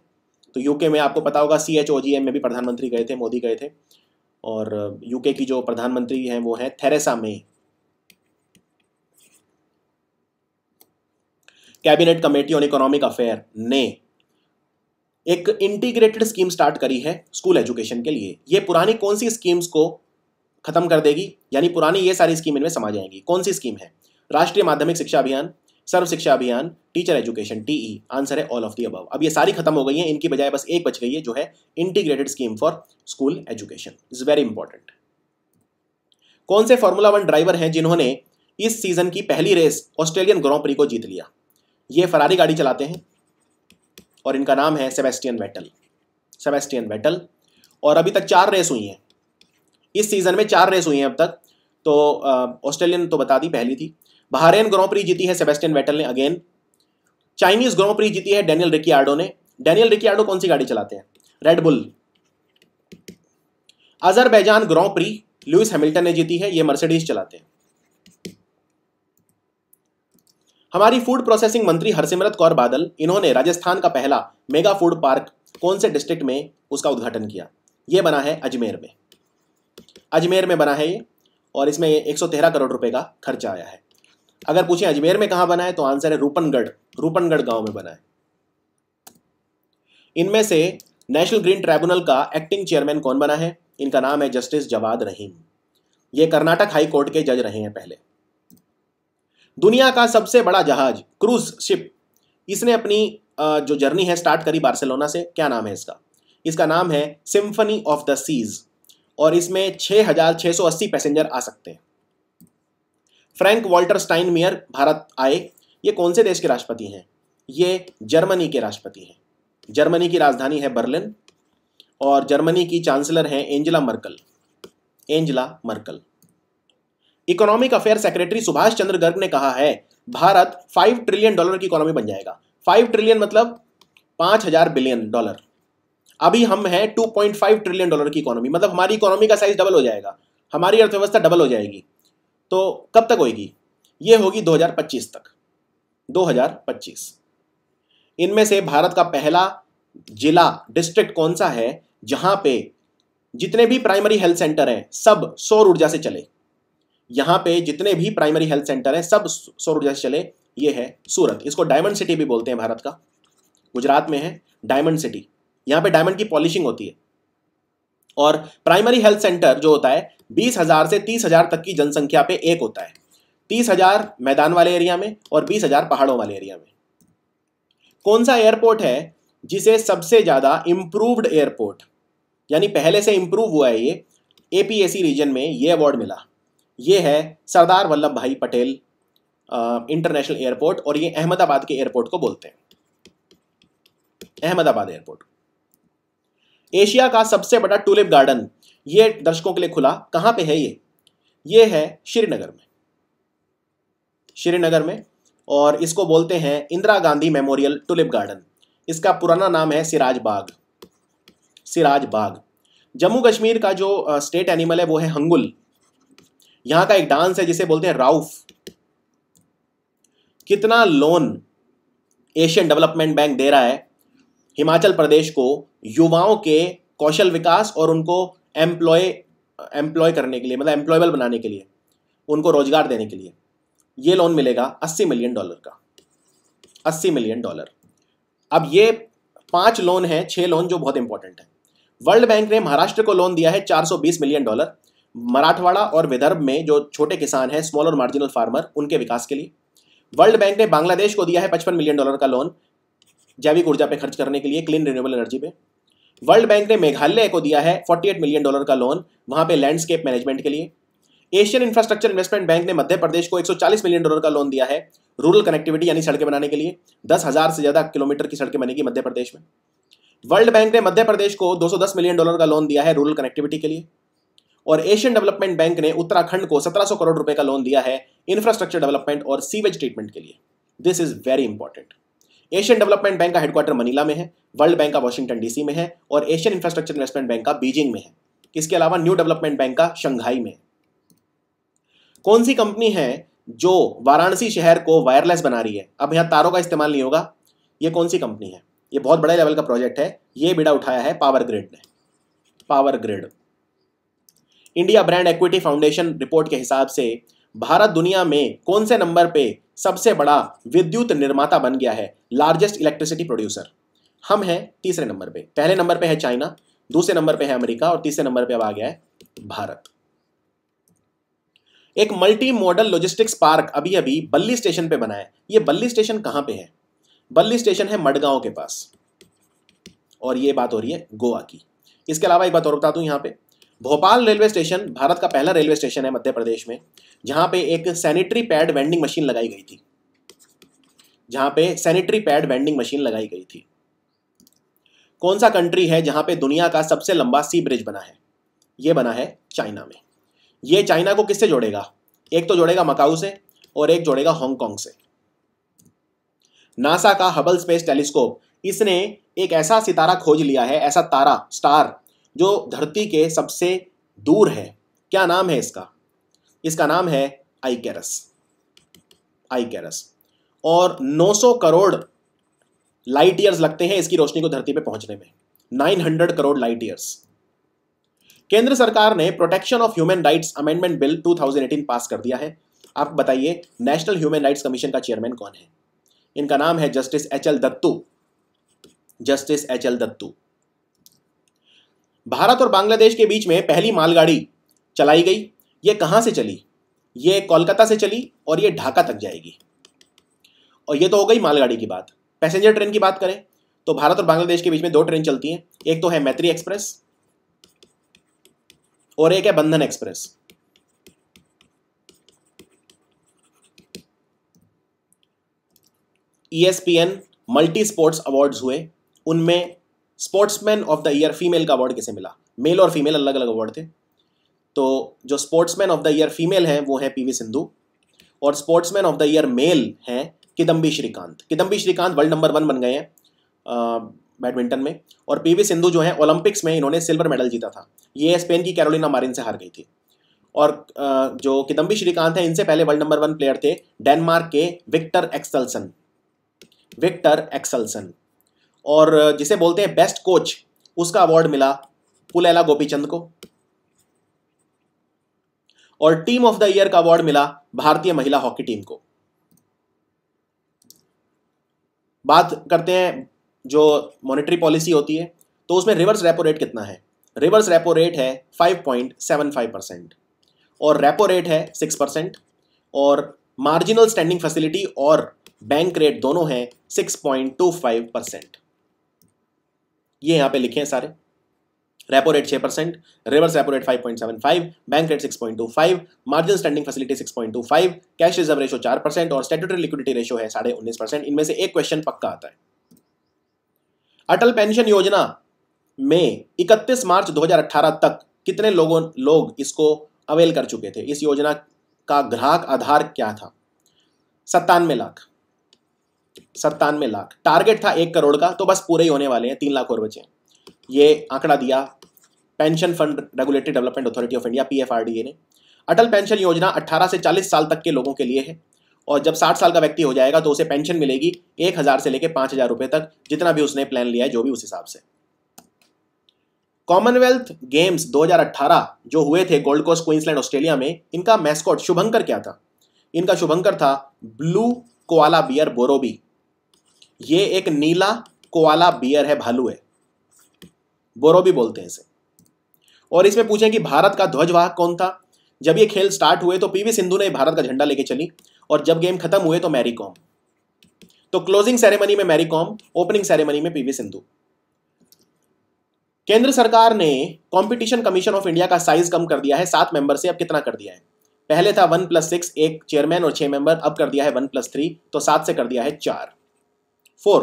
तो यूके में आपको पता होगा C H O G M में भी प्रधानमंत्री गए थे मोदी गए थे और यूके uh, की जो प्रधानमंत्री हैं वो हैं Theresa May cabinet committee on economic affair ने एक इंटीग्रेटेड स्कीम स्टार्ट करी है स्कूल एजुकेशन के लिए ये पुरानी कौन सी स्कीम्स को खत्म कर देगी यानी पुरानी ये सारी स्कीम इनमें समा जाएंगी कौन सी स्कीम है राष्ट्रीय माध्यमिक शिक्षा अभियान Sarva Shiksha Abhiyan teacher education TE answer है ऑल ऑफ दी अबव अब ये सारी खत्म हो गई है इनकी बजाय बस एक बच गई है जो है integrated scheme for school education is very important कौन से फॉर्मूला वन ड्राइवर हैं जिन्होंने इस सीजन की पहली रेस ऑस्ट्रेलियन ग्रॉप्री को जीत लिया ये फरारी गाड़ी चलाते हैं और इनका नाम है सेबेस्टियन वेटल सेबेस्टियन वेटल और अभी तक चार रेस हुई हैं इस सीज़न में चार रेस हुई हैं अब तक तो ऑस्ट्रेलियन तो बता दी पहली थी बहारेन ग्रोप्री जीती है सेबेस्टियन वेटल ने अगेन चाइनीज़ ग्रोप्री जीती है डेनियल रिकियार्डो ने डेनियल रिकियार्डो कौन सी गाड़ी चलाते हैं रेडबुल अजरबैजान ग्रॉ ग्रोप्री लुइस हैमिल्टन ने जीती है ये मर्सिडीज चलाते हैं हमारी फूड प्रोसेसिंग मंत्री हरसिमरत कौर बादल इन्होंने राजस्थान का पहला मेगा फूड पार्क कौन से डिस्ट्रिक्ट में उसका उद्घाटन किया ये बना है अजमेर में अजमेर में बना है ये और इसमें एक करोड़ रुपए का खर्चा आया है अगर पूछें अजमेर में कहाँ बना है तो आंसर है रूपनगढ़ रूपनगढ़ गांव में बना है इनमें से नेशनल ग्रीन ट्राइब्यूनल का एक्टिंग चेयरमैन कौन बना है इनका नाम है जस्टिस जवाद रहीम ये कर्नाटक हाई कोर्ट के जज रहे हैं पहले दुनिया का सबसे बड़ा जहाज क्रूज शिप इसने अपनी जो जर्नी है स्टार्ट करी बार्सिलोना से क्या नाम है इसका इसका नाम है सिम्फनी ऑफ द सीज और इसमें 6,680 पैसेंजर आ सकते हैं Frank Walter Steinmeier Bharat आए ये कौन से देश के राष्ट्रपति हैं ये जर्मनी के राष्ट्रपति हैं जर्मनी की राजधानी है बर्लिन और जर्मनी की चांसलर हैं Angela Merkel Angela Merkel economic affair secretary Subhash Chandra Garg ने कहा है भारत फाइव ट्रिलियन डॉलर की इकोनॉमी बन जाएगा फाइव ट्रिलियन मतलब पांच हजार बिलियन डॉलर अभी हम हैं two point five trillion dollar की इकोनॉमी मतलब हमारी इकोनॉमी का साइज डबल हो जाएगा हमारी अर्थव्यवस्था डबल हो जाएगी तो कब तक होगी ये होगी 2025 तक 2025 इनमें से भारत का पहला जिला डिस्ट्रिक्ट कौन सा है जहां पे जितने भी प्राइमरी हेल्थ सेंटर हैं सब सौर ऊर्जा से चले यहाँ पे जितने भी प्राइमरी हेल्थ सेंटर हैं सब सौर ऊर्जा से चले ये है सूरत इसको डायमंड सिटी भी बोलते हैं भारत का गुजरात में है डायमंड सिटी यहाँ पे डायमंड की पॉलिशिंग होती है और प्राइमरी हेल्थ सेंटर जो होता है बीस हज़ार से तीस हज़ार तक की जनसंख्या पे एक होता है तीस हज़ार मैदान वाले एरिया में और बीस हज़ार पहाड़ों वाले एरिया में कौन सा एयरपोर्ट है जिसे सबसे ज़्यादा इंप्रूव्ड एयरपोर्ट यानी पहले से इम्प्रूव हुआ है ये ए रीजन में ये अवार्ड मिला ये है सरदार वल्लभ भाई पटेल इंटरनेशनल एयरपोर्ट और ये अहमदाबाद के एयरपोर्ट को बोलते हैं अहमदाबाद एयरपोर्ट एशिया का सबसे बड़ा टूलिप गार्डन ये दर्शकों के लिए खुला कहां पे है ये ये है श्रीनगर में श्रीनगर में और इसको बोलते हैं Indira Gandhi memorial tulip garden इसका पुराना नाम है सिराज बाग सिराज बाग जम्मू कश्मीर का जो स्टेट एनिमल है वो है हंगुल यहां का एक डांस है जिसे बोलते हैं राउफ कितना लोन एशियन डेवलपमेंट बैंक दे रहा है हिमाचल प्रदेश को युवाओं के कौशल विकास और उनको एम्प्लॉय एम्प्लॉय करने के लिए मतलब एम्प्लॉयबल बनाने के लिए उनको रोजगार देने के लिए ये लोन मिलेगा अस्सी मिलियन डॉलर का अस्सी मिलियन डॉलर अब ये पांच लोन है छह लोन जो बहुत इंपॉर्टेंट है वर्ल्ड बैंक ने महाराष्ट्र को लोन दिया है 420 मिलियन डॉलर मराठवाड़ा और विदर्भ में जो छोटे किसान हैं स्मॉल और मार्जिनल फार्मर उनके विकास के लिए वर्ल्ड बैंक ने बांग्लादेश को दिया है पचपन मिलियन डॉलर का लोन जैविक ऊर्जा पर खर्च करने के लिए क्लीन रिन्यूएबल एनर्जी पे वर्ल्ड बैंक ने मेघालय को दिया है 48 मिलियन डॉलर का लोन वहां पे लैंडस्केप मैनेजमेंट के लिए एशियन इंफ्रास्ट्रक्चर इन्वेस्टमेंट बैंक ने मध्य प्रदेश को 140 मिलियन डॉलर का लोन दिया है रूरल कनेक्टिविटी यानी सड़कें बनाने के लिए दस हज़ार से ज़्यादा किलोमीटर की सड़कें बनेगी मध्य प्रदेश में वर्ल्ड बैंक ने मध्य प्रदेश को दस मिलियन डॉलर का लोन दिया है रूरल कनेक्टिविटी के लिए और एशियन डेवलपमेंट बैंक ने उत्तराखंड को 1700 करोड़ रुपए का लोन दिया है इंफ्रास्ट्रक्चर डेवलपमेंट और सीवेज ट्रीटमेंट के लिए this is very important Asian development bank का हेडक्वार्टर मनीला में है वर्ल्ड बैंक का वॉशिंगटन डीसी में है और एशियन इंफ्रास्ट्रक्चर इन्वेस्टमेंट बैंक का बीजिंग में है इसके अलावा न्यू डेवलपमेंट बैंक का शंघाई में कौन सी कंपनी है जो वाराणसी शहर को वायरलेस बना रही है अब यहां तारों का इस्तेमाल नहीं होगा ये कौन सी कंपनी है ये बहुत बड़े लेवल का प्रोजेक्ट है ये बिड़ा उठाया है पावर ग्रिड ने power grid India brand equity foundation report के हिसाब से भारत दुनिया में कौन से नंबर पे सबसे बड़ा विद्युत निर्माता बन गया है लार्जेस्ट इलेक्ट्रिसिटी प्रोड्यूसर हम हैं तीसरे नंबर पे पहले नंबर पे है चाइना दूसरे नंबर पे है अमेरिका और तीसरे नंबर पे अब आ गया है भारत एक मल्टी मॉडल लॉजिस्टिक्स पार्क अभी अभी बल्ली स्टेशन पे बना है ये बल्ली स्टेशन कहां पे है बल्ली स्टेशन है मडगांव के पास और ये बात हो रही है गोवा की इसके अलावा एक बात और बता दू यहां पर भोपाल रेलवे स्टेशन भारत का पहला रेलवे स्टेशन है मध्य प्रदेश में जहां पे एक सैनिटरी पैड वेंडिंग मशीन लगाई गई थी जहां पे सैनिटरी पैड वेंडिंग मशीन लगाई गई थी कौन सा कंट्री है जहां पे दुनिया का सबसे लंबा सी ब्रिज बना है ये बना है चाइना में ये चाइना को किससे जोड़ेगा एक तो जोड़ेगा मकाऊ से और एक जोड़ेगा हांगकॉन्ग से नासा का हबल स्पेस टेलीस्कोप इसने एक ऐसा सितारा खोज लिया है ऐसा तारा स्टार जो धरती के सबसे दूर है क्या नाम है इसका इसका नाम है आई कैरस और 900 करोड़ लाइट ईयर्स लगते हैं इसकी रोशनी को धरती पे पहुंचने में 900 करोड़ लाइट ईयर्स केंद्र सरकार ने protection of human rights amendment bill 2018 pass कर दिया है आप बताइए नेशनल ह्यूमन राइट्स कमीशन का चेयरमैन कौन है इनका नाम है justice H L Dattu justice H L Dattu Bharat और बांग्लादेश के बीच में पहली मालगाड़ी चलाई गई ये कहाँ से चली ये कोलकाता से चली और ये ढाका तक जाएगी और ये तो हो गई मालगाड़ी की बात पैसेंजर ट्रेन की बात करें तो भारत और बांग्लादेश के बीच में दो ट्रेन चलती हैं एक तो है मैत्री एक्सप्रेस और एक है Bandhan express E S P N multi sports awards हुए उनमें sportsman of the year female का अवार्ड किसे मिला मेल और फीमेल अलग अलग अवार्ड थे तो जो sportsman of the year female हैं वो हैं पीवी सिंधु और sportsman of the year male हैं Kidambi Srikanth Kidambi Srikanth world number one बन गए हैं बैडमिंटन में और पीवी सिंधु जो है ओलंपिक्स में इन्होंने सिल्वर मेडल जीता था ये स्पेन की कैरोलिना मारिन से हार गई थी और जो किदम्बी श्रीकांत हैं इनसे पहले वर्ल्ड नंबर वन प्लेयर थे डेनमार्क के विक्टर एक्सलसन विक्टर एक्सलसन और जिसे बोलते हैं बेस्ट कोच उसका अवार्ड मिला पुलेला गोपीचंद को और टीम ऑफ द ईयर का अवार्ड मिला भारतीय महिला हॉकी टीम को बात करते हैं जो मॉनेटरी पॉलिसी होती है तो उसमें रिवर्स रेपो रेट कितना है रिवर्स रेपो रेट है 5.75 परसेंट और रेपो रेट है 6 परसेंट और मार्जिनल स्टैंडिंग फैसिलिटी और बैंक रेट दोनों हैं 6.25 परसेंट ये यहाँ पे लिखे हैं सारे रेपो रेट छः percent reverse repo rate five point seven five bank rate six point two five margin standing facility six point two five cash reserve ratio चार परसेंट और स्टेटरी लिक्विडिटी रेशो है साढ़े उन्नीस परसेंट इनमें से एक question पक्का आता है अटल पेंशन योजना में 31 मार्च 2018 तक कितने लोगों लोग इसको अवेल कर चुके थे इस योजना का ग्राहक आधार क्या था सत्तानवे लाख सत्तानवे लाख टारगेट था एक करोड़ का तो बस पूरे ही होने वाले हैं तीन लाख और बचे ये आंकड़ा दिया pension fund regulatory development authority of India PFRDA ने अटल पेंशन योजना 18 से 40 साल तक के लोगों के लिए है और जब 60 साल का व्यक्ति हो जाएगा तो उसे पेंशन मिलेगी एक हज़ार से लेकर पांच हज़ार रुपए तक जितना भी उसने प्लान लिया है जो भी उस हिसाब से कॉमनवेल्थ गेम्स 2018 जो हुए थे गोल्ड कोस्ट क्वींसलैंड ऑस्ट्रेलिया में इनका मैस्कॉट शुभंकर क्या था इनका शुभंकर था ब्लू कोआला बियर बोरोबी ये एक नीला कोआला बियर है भालू है बोरोबी बोलते हैं इसे और इसमें पूछे कि भारत का ध्वजवाहक कौन था जब ये खेल स्टार्ट हुए तो पीवी सिंधु ने भारत का झंडा लेके चली और जब गेम खत्म हुए तो मैरी कॉम तो क्लोजिंग सेरेमनी में मैरी कॉम ओपनिंग सेरेमनी में पीवी सिंधु केंद्र सरकार ने कंपटीशन कमीशन ऑफ इंडिया का साइज कम कर दिया है सात मेंबर से अब कितना कर दिया है पहले था वन प्लस सिक्स एक चेयरमैन और छह मेंबर अब कर दिया है वन प्लस थ्री तो सात से कर दिया है चार four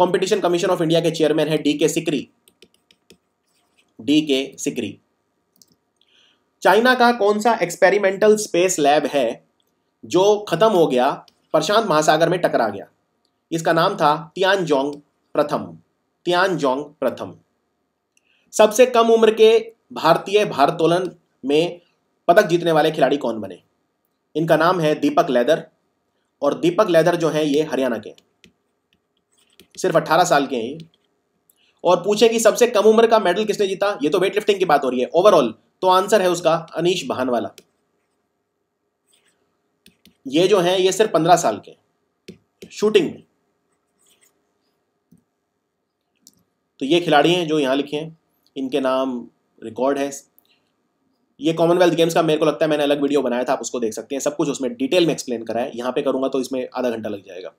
competition commission of India के चेयरमैन है D K Sikri D K Sikri China का कौन सा एक्सपेरिमेंटल स्पेस लैब है जो खत्म हो गया प्रशांत महासागर में टकरा गया इसका नाम था तियान जोंग प्रथम तियान जोंग प्रथम सबसे कम उम्र के भारतीय भारतोलन में पदक जीतने वाले खिलाड़ी कौन बने इनका नाम है दीपक लेदर और दीपक लेदर जो है ये हरियाणा के सिर्फ 18 साल के हैं और पूछे कि सबसे कम उम्र का मेडल किसने जीता ये तो वेट लिफ्टिंग की बात हो रही है ओवरऑल तो आंसर है उसका बहान बहानवाला ये जो है ये सिर्फ 15 साल के शूटिंग में तो ये खिलाड़ी हैं जो यहां लिखे हैं इनके नाम रिकॉर्ड है ये कॉमनवेल्थ गेम्स का मेरे को लगता है मैंने अलग वीडियो बनाया था आप उसको देख सकते हैं सब कुछ उसमें डिटेल में एक्सप्लेन करा है यहाँ पे करूँगा तो इसमें आधा घंटा लग जाएगा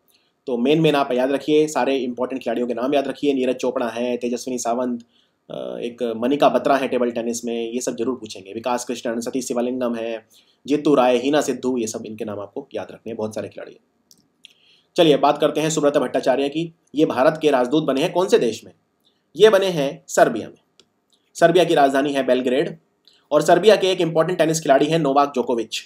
तो मेन मेन आप याद रखिए सारे इंपॉर्टेंट खिलाड़ियों के नाम याद रखिए नीरज चोपड़ा है तेजस्विनी सावंत एक मनिका बत्रा है टेबल टेनिस में ये सब जरूर पूछेंगे विकास कृष्णन सतीश शिवालिंगम है जीतू राय हीना सिद्धू ये सब इनके नाम आपको याद रखने हैं बहुत सारे खिलाड़ी चलिए बात करते हैं सुब्रता भट्टाचार्य की ये भारत के राजदूत बने हैं कौन से देश में ये बने हैं सर्बिया में सर्बिया की राजधानी है बेलग्रेड और सर्बिया के एक इंपॉर्टेंट टेनिस खिलाड़ी हैं नोवाक जोकोविच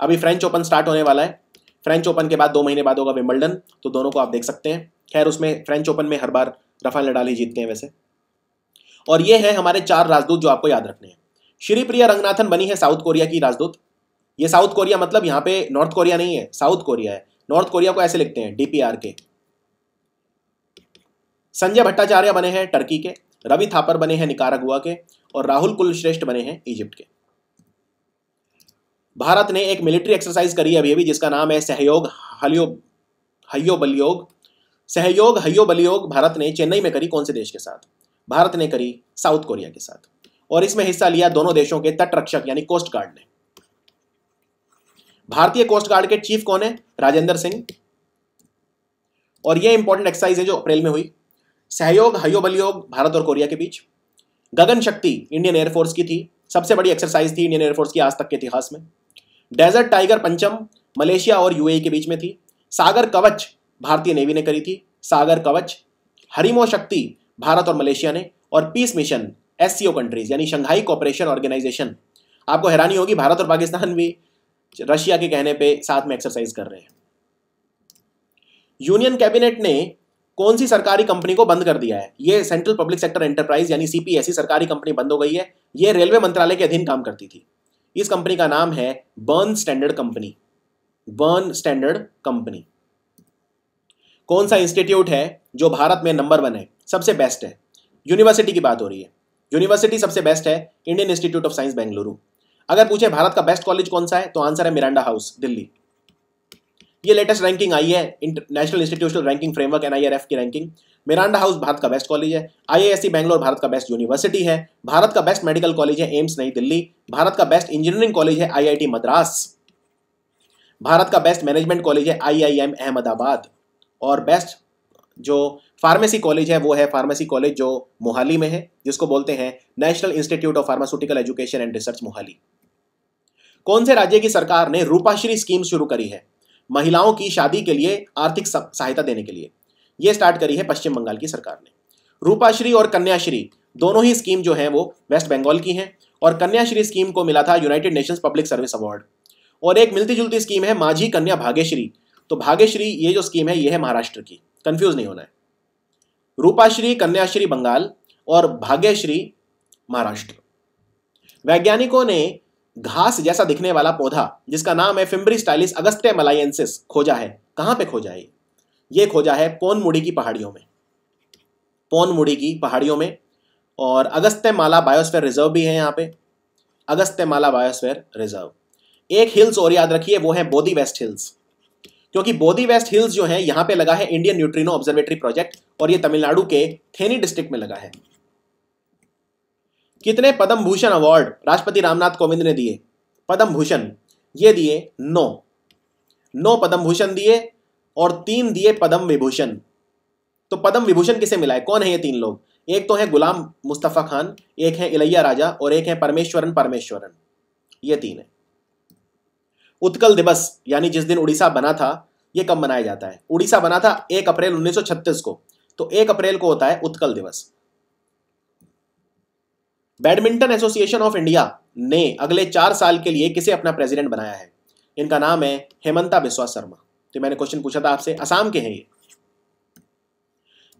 अभी फ्रेंच ओपन स्टार्ट होने वाला है फ्रेंच ओपन के बाद दो महीने बाद होगा विम्बल्डन तो दोनों को आप देख सकते हैं खैर उसमें फ्रेंच ओपन में हर बार रफाल नडाल ही जीतते हैं वैसे और ये हैं हमारे चार राजदूत जो आपको याद रखने हैं श्री प्रिया रंगनाथन बनी है साउथ कोरिया की राजदूत ये साउथ कोरिया मतलब यहाँ पे नॉर्थ कोरिया नहीं है साउथ कोरिया है नॉर्थ कोरिया को ऐसे लिखते हैं डीपीआर के संजय भट्टाचार्य बने हैं टर्की के रवि थापर बने हैं निकारागुआ के और राहुल कुलश्रेष्ठ बने हैं इजिप्ट के भारत ने एक मिलिट्री एक्सरसाइज करी अभी अभी जिसका नाम है सहयोग हलियो हयो बलियोग सहयोग हयो बलियोग भारत ने चेन्नई में करी कौन से देश के साथ भारत ने करी साउथ कोरिया के साथ और इसमें हिस्सा लिया दोनों देशों के तटरक्षक यानी कोस्ट गार्ड ने भारतीय कोस्ट गार्ड के चीफ कौन है राजेंद्र सिंह और यह इंपॉर्टेंट एक्सरसाइज है जो अप्रैल में हुई सहयोग हयो बलियोग भारत और कोरिया के बीच गगन शक्ति इंडियन एयरफोर्स की थी सबसे बड़ी एक्सरसाइज थी इंडियन एयरफोर्स की आज तक के इतिहास में डेजर्ट टाइगर पंचम मलेशिया और यूए के बीच में थी सागर कवच भारतीय नेवी ने करी थी सागर कवच हरिमो शक्ति भारत और मलेशिया ने और पीस मिशन एस कंट्रीज यानी शंघाई कॉपरेशन ऑर्गेनाइजेशन आपको हैरानी होगी भारत और पाकिस्तान भी रशिया के कहने पे साथ में एक्सरसाइज कर रहे हैं यूनियन कैबिनेट ने कौन सी सरकारी कंपनी को बंद कर दिया है ये सेंट्रल पब्लिक सेक्टर एंटरप्राइज यानी सीपीएसई सरकारी कंपनी बंद हो गई है ये रेलवे मंत्रालय के अधीन काम करती थी इस कंपनी का नाम है Burn Standard company Burn Standard company कौन सा इंस्टीट्यूट है जो भारत में नंबर वन है सबसे बेस्ट है यूनिवर्सिटी की बात हो रही है यूनिवर्सिटी सबसे बेस्ट है Indian institute of science Bengaluru अगर पूछे भारत का बेस्ट कॉलेज कौन सा है तो आंसर है मिरांडा हाउस दिल्ली ये लेटेस्ट रैंकिंग आई है national institutional ranking framework N की रैंकिंग मिरांडा हाउस भारत का बेस्ट कॉलेज है आईआईएससी बैंगलोर e भारत का बेस्ट यूनिवर्सिटी है भारत का बेस्ट मेडिकल कॉलेज है एम्स नई दिल्ली भारत का बेस्ट इंजीनियरिंग कॉलेज है आईआईटी मद्रास भारत का बेस्ट मैनेजमेंट कॉलेज है आईआईएम अहमदाबाद और बेस्ट जो फार्मेसी कॉलेज है वो है फार्मेसी कॉलेज जो मोहाली में है जिसको बोलते हैं national institute of pharmaceutical education and research Mohali कौन से राज्य की सरकार ने रूपाश्री स्कीम शुरू करी है महिलाओं की शादी के लिए आर्थिक सहायता देने के लिए यह स्टार्ट करी है पश्चिम बंगाल की सरकार ने रूपाश्री और कन्याश्री दोनों ही स्कीम जो है वो वेस्ट बंगाल की हैं और कन्याश्री स्कीम को मिला था United Nations public service award और एक मिलती जुलती स्कीम है माझी कन्या भाग्यश्री तो भाग्यश्री ये जो स्कीम है ये है महाराष्ट्र की कंफ्यूज नहीं होना है रूपाश्री कन्याश्री बंगाल और भाग्यश्री महाराष्ट्र वैज्ञानिकों ने घास जैसा दिखने वाला पौधा जिसका नाम है फिम्बरी स्टाइलिस अगस्टे मलाइंसिस खोजा है कहाँ पे खोजा है ये खोजा है पोनमुड़ी की पहाड़ियों में पोनमुड़ी की पहाड़ियों में और अगस्त्य माला बायोस्फेयर रिजर्व भी है यहाँ पे अगस्त माला बायोस्फेयर रिजर्व एक हिल्स और याद रखिए वो है बोधी वेस्ट हिल्स क्योंकि बोधी वेस्ट हिल्स जो है यहाँ पे लगा है इंडियन न्यूट्रीनो ऑब्जर्वेटरी प्रोजेक्ट और ये तमिलनाडु के थेनी डिस्ट्रिक्ट में लगा है कितने पद्म भूषण अवार्ड राष्ट्रपति रामनाथ कोविंद ने दिए पद्म भूषण ये दिए नौ नौ पद्म भूषण दिए और तीन दिए पद्म विभूषण तो पद्म विभूषण किसे मिला है कौन है ये तीन लोग एक तो है गुलाम मुस्तफ़ा खान एक है इलैया राजा और एक है परमेश्वरन परमेश्वरन ये तीन है उत्कल दिवस यानी जिस दिन उड़ीसा बना था ये कब मनाया जाता है उड़ीसा बना था एक अप्रैल 1936 को तो एक अप्रैल को होता है उत्कल दिवस बैडमिंटन एसोसिएशन ऑफ इंडिया ने अगले चार साल के लिए किसे अपना प्रेसिडेंट बनाया है इनका नाम है हेमंता बिस्वा शर्मा तो मैंने क्वेश्चन पूछा था आपसे आसाम के हैं ये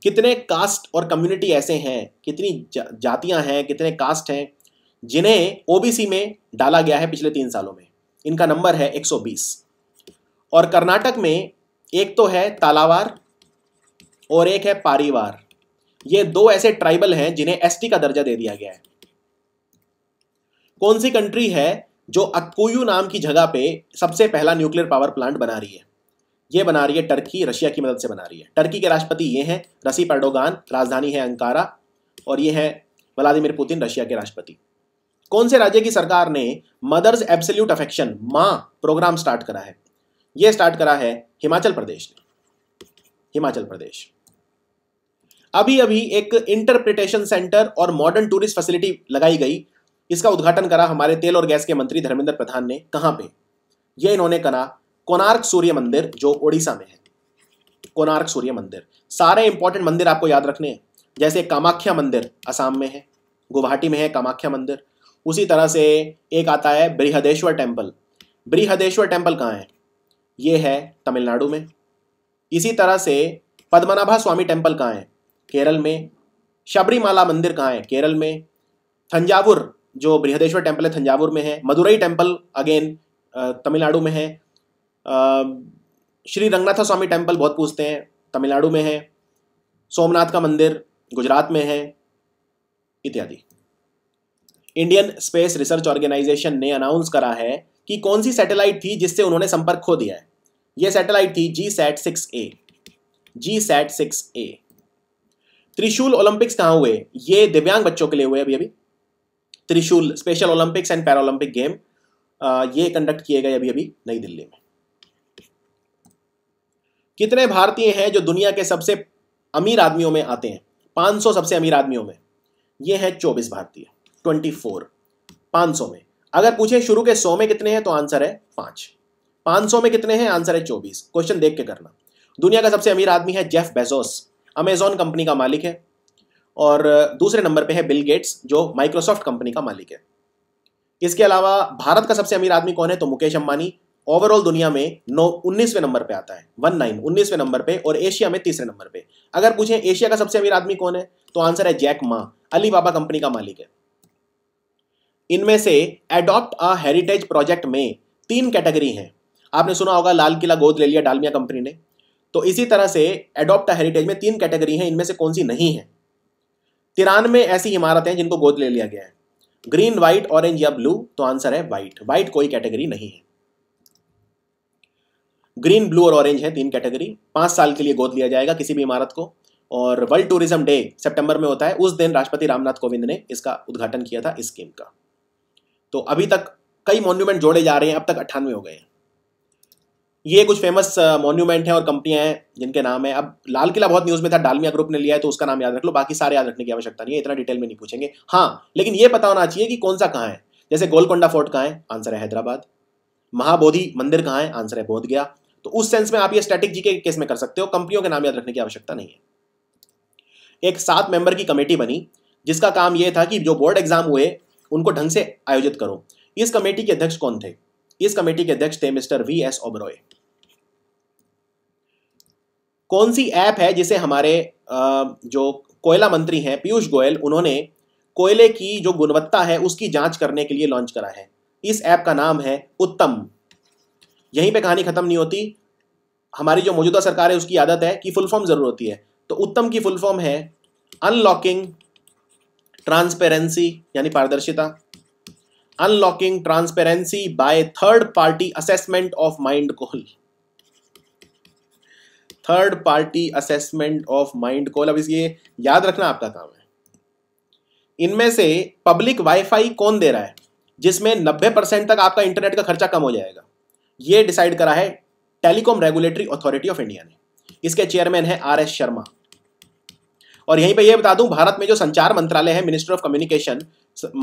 कितने कास्ट और कम्युनिटी ऐसे हैं कितनी जा, जातियां हैं कितने कास्ट हैं जिन्हें ओबीसी में डाला गया है पिछले तीन सालों में इनका नंबर है 120 और कर्नाटक में एक तो है तालावार और एक है पारीवार ये दो ऐसे ट्राइबल हैं जिन्हें एसटी का दर्जा दे दिया गया है कौन सी कंट्री है जो अतकोयू नाम की जगह पे सबसे पहला न्यूक्लियर पावर प्लांट बना रही है ये बना रही है टर्की रशिया की मदद से बना रही है टर्की के राष्ट्रपति ये हैं रसी पर्डोगान राजधानी है अंकारा और ये हैं व्लादिमिर पुतिन रशिया के राष्ट्रपति कौन से राज्य की सरकार ने मदर्स एब्सोल्यूट अफेक्शन माँ प्रोग्राम स्टार्ट करा है ये स्टार्ट करा है हिमाचल प्रदेश ने हिमाचल प्रदेश अभी अभी एक इंटरप्रिटेशन सेंटर और मॉडर्न टूरिस्ट फैसिलिटी लगाई गई इसका उद्घाटन करा हमारे तेल और गैस के मंत्री धर्मेंद्र प्रधान ने कहाँ पे ये इन्होंने करा कोनार्क सूर्य मंदिर जो ओडिशा में है कोनार्क सूर्य मंदिर सारे इंपॉर्टेंट मंदिर आपको याद रखने हैं जैसे कामाख्या मंदिर असम में है गुवाहाटी में है कामाख्या मंदिर उसी तरह से एक आता है बृहदेश्वर टेम्पल बृहदेश्वर टेम्पल कहाँ है ये है तमिलनाडु में इसी तरह से पद्मनाभा स्वामी टेम्पल कहाँ है केरल में शबरीमाला मंदिर कहाँ है केरल में थंजावुर जो बृहदेश्वर टेम्पल है थंजावुर में है मदुरई टेम्पल अगेन तमिलनाडु में है श्री रंगनाथा स्वामी टेम्पल बहुत पूछते हैं तमिलनाडु में है सोमनाथ का मंदिर गुजरात में है इत्यादि इंडियन स्पेस रिसर्च ऑर्गेनाइजेशन ने अनाउंस करा है कि कौन सी सैटेलाइट थी जिससे उन्होंने संपर्क खो दिया है यह सैटेलाइट थी G SAT six A G SAT six A Trishul Olympics कहाँ हुए ये दिव्यांग बच्चों के लिए हुए अभी अभी Trishul special Olympics and paralympic game ये कंडक्ट किए गए अभी अभी नई दिल्ली में कितने भारतीय हैं जो दुनिया के सबसे अमीर आदमियों में आते हैं 500 सबसे अमीर आदमियों में ये हैं 24 भारतीय 24 500 में अगर पूछे शुरू के 100 में कितने हैं तो आंसर है पांच 500 में कितने हैं आंसर है चौबीस क्वेश्चन देख के करना दुनिया का सबसे अमीर आदमी है जेफ बेजोस अमेजोन कंपनी का मालिक है और दूसरे नंबर पे है बिल गेट्स जो माइक्रोसॉफ्ट कंपनी का मालिक है इसके अलावा भारत का सबसे अमीर आदमी कौन है तो मुकेश अंबानी ओवरऑल दुनिया में नौ उन्नीसवें नंबर पे आता है वन नाइन उन्नीसवें नंबर पे और एशिया में तीसरे नंबर पे अगर पूछें एशिया का सबसे अमीर आदमी कौन है तो आंसर है जैक मा अली कंपनी का मालिक है इनमें से एडॉप्ट अ हेरिटेज प्रोजेक्ट में तीन कैटेगरी हैं आपने सुना होगा लाल किला गोद ले लिया डालमिया कंपनी ने तो इसी तरह से एडॉप्ट अ हेरिटेज में तीन कैटेगरी हैं इनमें से कौन सी नहीं है तिरानवे ऐसी इमारतें हैं जिनको गोद ले लिया गया है ग्रीन व्हाइट ऑरेंज या ब्लू तो आंसर है व्हाइट व्हाइट कोई कैटेगरी नहीं है ग्रीन ब्लू और ऑरेंज है तीन कैटेगरी पांच साल के लिए गोद लिया जाएगा किसी भी इमारत को और वर्ल्ड टूरिज्म डे सितंबर में होता है उस दिन राष्ट्रपति रामनाथ कोविंद ने इसका उद्घाटन किया था इस स्कीम का तो अभी तक कई मॉन्यूमेंट जोड़े जा रहे हैं अब तक अट्ठानवे हो गए हैं ये कुछ फेमस मॉन्यूमेंट uh, हैं और कंपनियां हैं जिनके नाम है अब लाल किला बहुत न्यूज़ में था डालमिया ग्रुप ने लिया है तो उसका नाम याद रख लो बाकी सारे याद रखने की आवश्यकता नहीं है इतना डिटेल में नहीं पूछेंगे हाँ लेकिन ये पता होना चाहिए कि कौन सा कहाँ है जैसे गोलकोंडा फोर्ट कहाँ है आंसर है हैदराबाद महाबोधि मंदिर कहाँ है आंसर है बोध गया तो उस सेंस में आप ये स्टैटिक जी के केस में कर सकते हो कंपनियों के नाम याद रखने की आवश्यकता नहीं है एक सात मेंबर की कमेटी बनी जिसका काम यह था कि जो बोर्ड एग्जाम हुए उनको ढंग से आयोजित करो इस कमेटी के अध्यक्ष कौन थे इस कमेटी के अध्यक्ष थे मिस्टर वी एस ओबरॉय कौन सी ऐप है जिसे हमारे जो कोयला मंत्री हैं पीयूष गोयल उन्होंने कोयले की जो गुणवत्ता है उसकी जांच करने के लिए लॉन्च करा है इस ऐप का नाम है उत्तम यहीं पे कहानी खत्म नहीं होती हमारी जो मौजूदा सरकार है उसकी आदत है कि फुल फॉर्म जरूर होती है तो उत्तम की फुल फॉर्म है अनलॉकिंग ट्रांसपेरेंसी यानी पारदर्शिता unlocking transparency by third party assessment of mined coal third party assessment of mined coal अब इसलिए याद रखना आपका काम है इनमें से पब्लिक वाईफाई कौन दे रहा है जिसमें 90 परसेंट तक आपका इंटरनेट का खर्चा कम हो जाएगा ये डिसाइड करा है telecom regulatory authority of India ने इसके चेयरमैन है आर एस शर्मा और यहीं पे ये बता दूं भारत में जो संचार मंत्रालय है minister of communication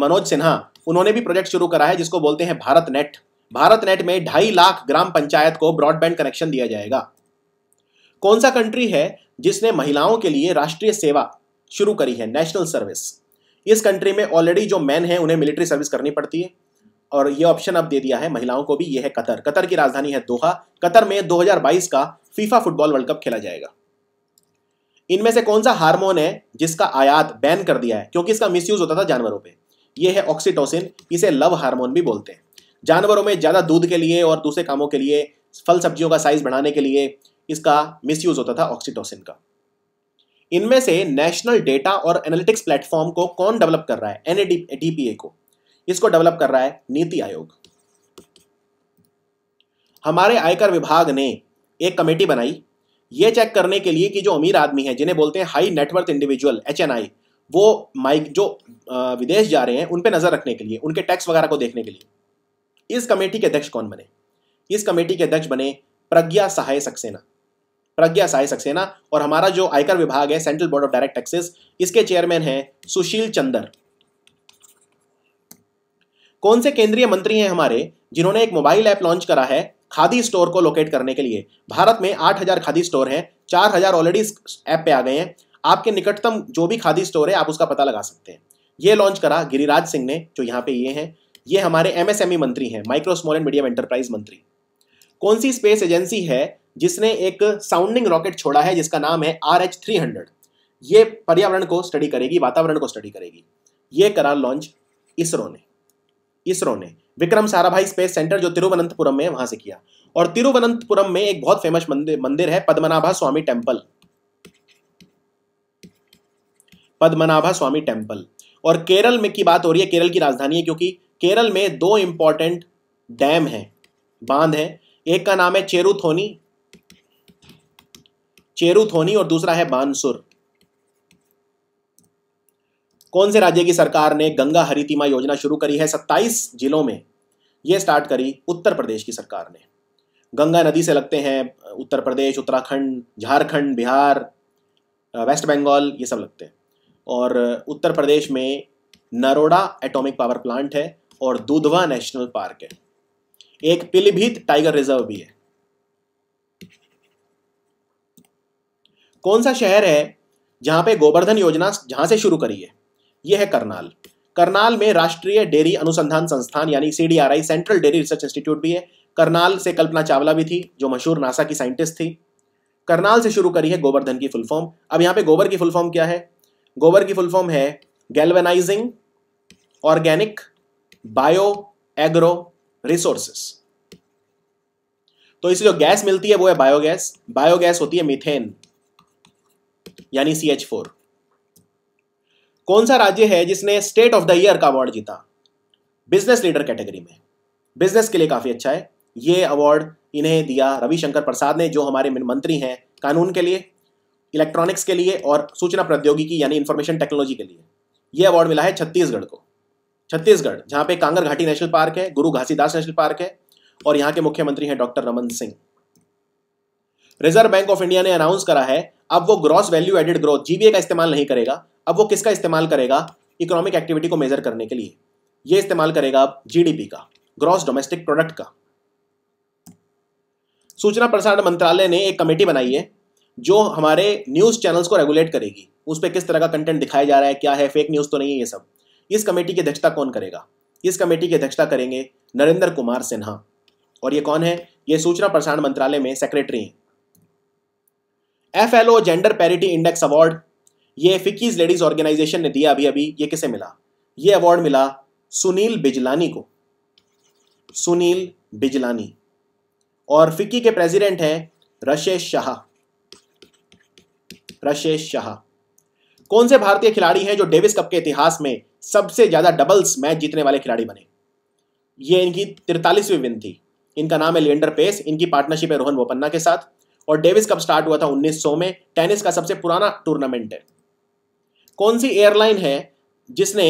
Manoj Sinha उन्होंने भी प्रोजेक्ट शुरू करा है जिसको बोलते हैं भारत नेट भारत नेट में ढाई लाख ग्राम पंचायत को ब्रॉडबैंड कनेक्शन दिया जाएगा कौन सा कंट्री है जिसने महिलाओं के लिए राष्ट्रीय सेवा शुरू करी है नेशनल सर्विस इस कंट्री में ऑलरेडी जो मैन है उन्हें मिलिट्री सर्विस करनी पड़ती है और ये ऑप्शन अब दे दिया है महिलाओं को भी ये है कतर कतर की राजधानी है दोहा कतर में 2022 का फीफा फुटबॉल वर्ल्ड कप खेला जाएगा इनमें से कौन सा हार्मोन है जिसका आयात बैन कर दिया है क्योंकि इसका मिसयूज होता था जानवरों पे ये है ऑक्सीटोसिन इसे लव हार्मोन भी बोलते हैं जानवरों में ज़्यादा दूध के लिए और दूसरे कामों के लिए फल सब्जियों का साइज बढ़ाने के लिए इसका मिसयूज होता था ऑक्सीटोसिन का इनमें से नेशनल डेटा और एनालिटिक्स प्लेटफॉर्म को कौन डेवलप कर रहा है एन को इसको डेवलप कर रहा है नीति आयोग हमारे आयकर विभाग ने एक कमेटी बनाई ये चेक करने के लिए कि जो अमीर आदमी है जिन्हें बोलते हैं हाई नेटवर्थ इंडिविजुअल एच वो माइक जो विदेश जा रहे हैं उन पे नज़र रखने के लिए उनके टैक्स वगैरह को देखने के लिए इस कमेटी के अध्यक्ष कौन बने इस कमेटी के अध्यक्ष बने प्रज्ञा सहाय सक्सेना प्रज्ञा साय सक्सेना और हमारा जो आयकर विभाग है central board of direct taxes इसके चेयरमैन हैं सुशील चंदर कौन से केंद्रीय मंत्री हैं हमारे जिन्होंने एक मोबाइल ऐप लॉन्च करा है खादी स्टोर को लोकेट करने के लिए भारत में 8000 खादी स्टोर हैं 4000 ऑलरेडी इस ऐप पे आ गए हैं आपके निकटतम जो भी खादी स्टोर है आप उसका पता लगा सकते हैं ये लॉन्च करा गिरिराज सिंह ने जो यहाँ पे ये हैं ये हमारे एमएसएमई e मंत्री हैं micro small and medium enterprise मंत्री कौन सी स्पेस एजेंसी है जिसने एक साउंडिंग रॉकेट छोड़ा है जिसका नाम है आर एच थ्री हंड्रेड ये पर्यावरण को स्टडी करेगी वातावरण को स्टडी करेगी ये करा लॉन्च इसरो ने इसरो ने विक्रम साराभाई स्पेस सेंटर जो तिरुवनंतपुरम में वहां से किया और तिरुवनंतपुरम में एक बहुत फेमस मंदिर मंदिर है पद्मनाभा स्वामी टेम्पल पद्मनाभा स्वामी टेम्पल और केरल में की बात हो रही है केरल की राजधानी है क्योंकि केरल में दो इंपॉर्टेंट डैम हैं बांध हैं एक का नाम है चेरुथोनी चेरुथोनी और दूसरा है बानसुर कौन से राज्य की सरकार ने गंगा हरितिमा योजना शुरू करी है 27 जिलों में यह स्टार्ट करी उत्तर प्रदेश की सरकार ने गंगा नदी से लगते हैं उत्तर प्रदेश उत्तराखंड झारखंड बिहार वेस्ट बंगाल ये सब लगते हैं और उत्तर प्रदेश में नरोडा एटॉमिक पावर प्लांट है और दुधवा नेशनल पार्क है एक पीलीभीत टाइगर रिजर्व भी है कौन सा शहर है जहां पे गोवर्धन योजना जहां से शुरू करी है यह है करनाल करनाल में राष्ट्रीय डेयरी अनुसंधान संस्थान यानी C central dairy research institute भी है करनाल से कल्पना चावला भी थी जो मशहूर नासा की साइंटिस्ट थी करनाल से शुरू करी है गोवर्धन की फुल फॉर्म अब यहां पे गोबर की फुल फॉर्म क्या है गोबर की फुल फॉर्म है galvanising organic bio agro resources तो इसे जो गैस मिलती है वो है बायोगैस बायोगैस होती है मीथेन यानी सी एच फोर कौन सा राज्य है जिसने स्टेट ऑफ द ईयर का अवार्ड जीता बिजनेस लीडर कैटेगरी में बिजनेस के लिए काफ़ी अच्छा है ये अवार्ड इन्हें दिया रविशंकर प्रसाद ने जो हमारे मंत्री हैं कानून के लिए इलेक्ट्रॉनिक्स के लिए और सूचना प्रौद्योगिकी यानी इंफॉर्मेशन टेक्नोलॉजी के लिए यह अवार्ड मिला है छत्तीसगढ़ को छत्तीसगढ़ जहां पे कांगर घाटी नेशनल पार्क है गुरु घासीदास नेशनल पार्क है और यहाँ के मुख्यमंत्री हैं doctor Raman Singh reserve bank of India ने अनाउंस करा है अब वो gross value added growth GVA का इस्तेमाल नहीं करेगा अब वो किसका इस्तेमाल करेगा इकोनॉमिक एक्टिविटी को मेजर करने के लिए ये इस्तेमाल करेगा अब जीडीपी का ग्रॉस डोमेस्टिक प्रोडक्ट का सूचना प्रसारण मंत्रालय ने एक कमेटी बनाई है जो हमारे न्यूज़ चैनल्स को रेगुलेट करेगी उस पर किस तरह का कंटेंट दिखाया जा रहा है क्या है फेक न्यूज़ तो नहीं है ये सब इस कमेटी की अध्यक्षता कौन करेगा इस कमेटी की अध्यक्षता करेंगे नरेंद्र कुमार सिन्हा और ये कौन है ये सूचना प्रसारण मंत्रालय में सेक्रेटरी हैं F L O gender parity index award ये फिकीज लेडीज ऑर्गेनाइजेशन ने दिया अभी अभी ये किसे मिला ये अवार्ड मिला सुनील बिजलानी को सुनील बिजलानी और फिक्की के प्रेसिडेंट हैं रशेश शाह रशेश शाह कौन से भारतीय खिलाड़ी हैं जो डेविस कप के इतिहास में सबसे ज्यादा डबल्स मैच जीतने वाले खिलाड़ी बने ये इनकी तिरतालीसवीं विन थी इनका नाम है लिएंडर पेस इनकी पार्टनरशिप है रोहन बोपन्ना के साथ और डेविस कप स्टार्ट हुआ था 1900 में टेनिस का सबसे पुराना टूर्नामेंट है कौन सी एयरलाइन है जिसने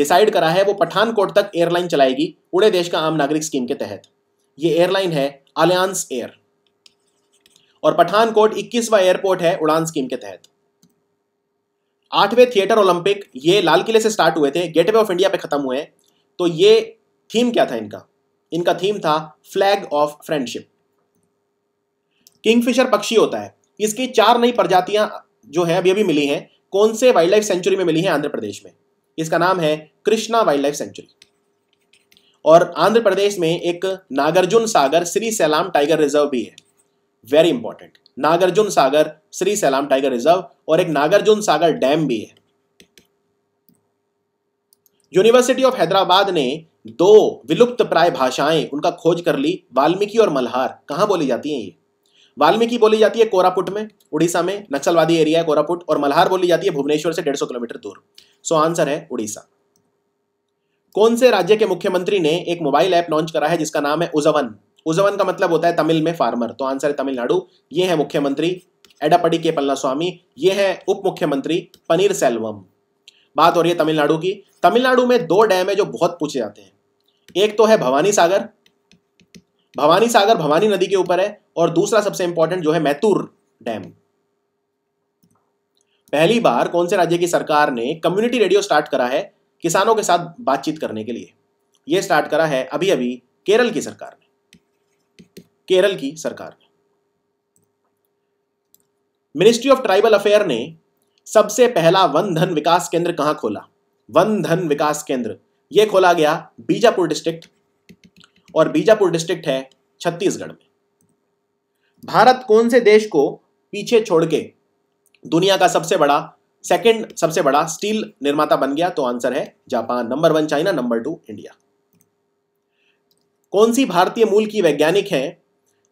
डिसाइड करा है वो पठानकोट तक एयरलाइन चलाएगी उड़े देश का आम नागरिक स्कीम के तहत ये एयरलाइन है अलियांस एयर और पठानकोट 21वां एयरपोर्ट है उड़ान स्कीम के तहत आठवें थिएटर ओलंपिक ये लाल किले से स्टार्ट हुए थे गेटवे ऑफ इंडिया पे खत्म हुए तो ये थीम क्या था इनका इनका थीम था फ्लैग ऑफ फ्रेंडशिप किंगफिशर पक्षी होता है इसकी चार नई प्रजातियां जो है अभी अभी मिली हैं कौन से वाइल्ड लाइफ सेंचुरी में मिली है आंध्र प्रदेश में इसका नाम है कृष्णा वाइल्ड लाइफ सेंचुरी और आंध्र प्रदेश में एक Nagarjuna Sagar Srisailam tiger reserve भी है very important Nagarjuna Sagar Srisailam tiger reserve और एक नागार्जुन सागर डैम भी है यूनिवर्सिटी ऑफ हैदराबाद ने दो विलुप्त प्राय भाषाएं उनका खोज कर ली वाल्मीकि और मल्हार कहां बोली जाती हैं ये वाल्मीकि बोली जाती है कोरापुट में उड़ीसा में नक्सलवादी एरिया है कोरापुट और मल्हार बोली जाती है भुवनेश्वर से डेढ़ किलोमीटर दूर सो आंसर है उड़ीसा कौन से राज्य के मुख्यमंत्री ने एक मोबाइल ऐप लॉन्च करा है जिसका नाम है उजवन उजवन का मतलब होता है तमिल में फार्मर तो आंसर है तमिलनाडु ये है मुख्यमंत्री एडापडी के पल्ला स्वामी ये है उप मुख्यमंत्री पनीर सेल्वम बात हो रही है तमिलनाडु की तमिलनाडु में दो डैम है जो बहुत पूछे जाते हैं एक तो है भवानी सागर भवानी सागर भवानी नदी के ऊपर है और दूसरा सबसे इंपॉर्टेंट जो है मैतूर डैम पहली बार कौन से राज्य की सरकार ने कम्युनिटी रेडियो स्टार्ट करा है किसानों के साथ बातचीत करने के लिए यह स्टार्ट करा है अभी अभी केरल की सरकार ने केरल की सरकार ने मिनिस्ट्री ऑफ ट्राइबल अफेयर ने सबसे पहला वन धन विकास केंद्र कहां खोला वन धन विकास केंद्र यह खोला गया बीजापुर डिस्ट्रिक्ट और बीजापुर डिस्ट्रिक्ट है छत्तीसगढ़ में भारत कौन से देश को पीछे छोड़ के दुनिया का सबसे बड़ा सेकंड सबसे बड़ा स्टील निर्माता बन गया तो आंसर है Japan number one China number two India कौन सी भारतीय मूल की वैज्ञानिक है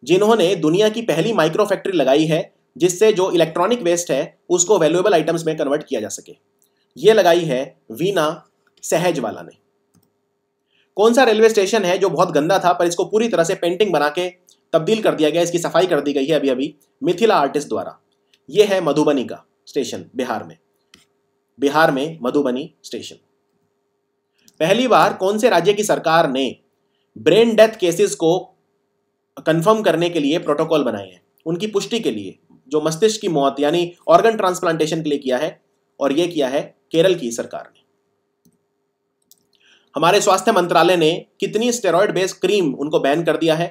जिन्होंने दुनिया की पहली माइक्रो फैक्ट्री लगाई है जिससे जो इलेक्ट्रॉनिक वेस्ट है उसको वैल्यूएबल आइटम्स में कन्वर्ट किया जा सके ये लगाई है वीना सहजवाला ने कौन सा रेलवे स्टेशन है जो बहुत गंदा था पर इसको पूरी तरह से पेंटिंग बना के तब्दील कर दिया गया इसकी सफाई कर दी गई है अभी अभी मिथिला आर्टिस्ट द्वारा यह है मधुबनी का स्टेशन बिहार में बिहार में मधुबनी स्टेशन पहली बार कौन से राज्य की सरकार ने ब्रेन डेथ केसेस को कंफर्म करने के लिए प्रोटोकॉल बनाए हैं उनकी पुष्टि के लिए जो मस्तिष्क की मौत यानी ऑर्गन ट्रांसप्लांटेशन के लिए किया है और यह किया है केरल की सरकार ने हमारे स्वास्थ्य मंत्रालय ने कितनी स्टेरॉयड बेस्ड क्रीम उनको बैन कर दिया है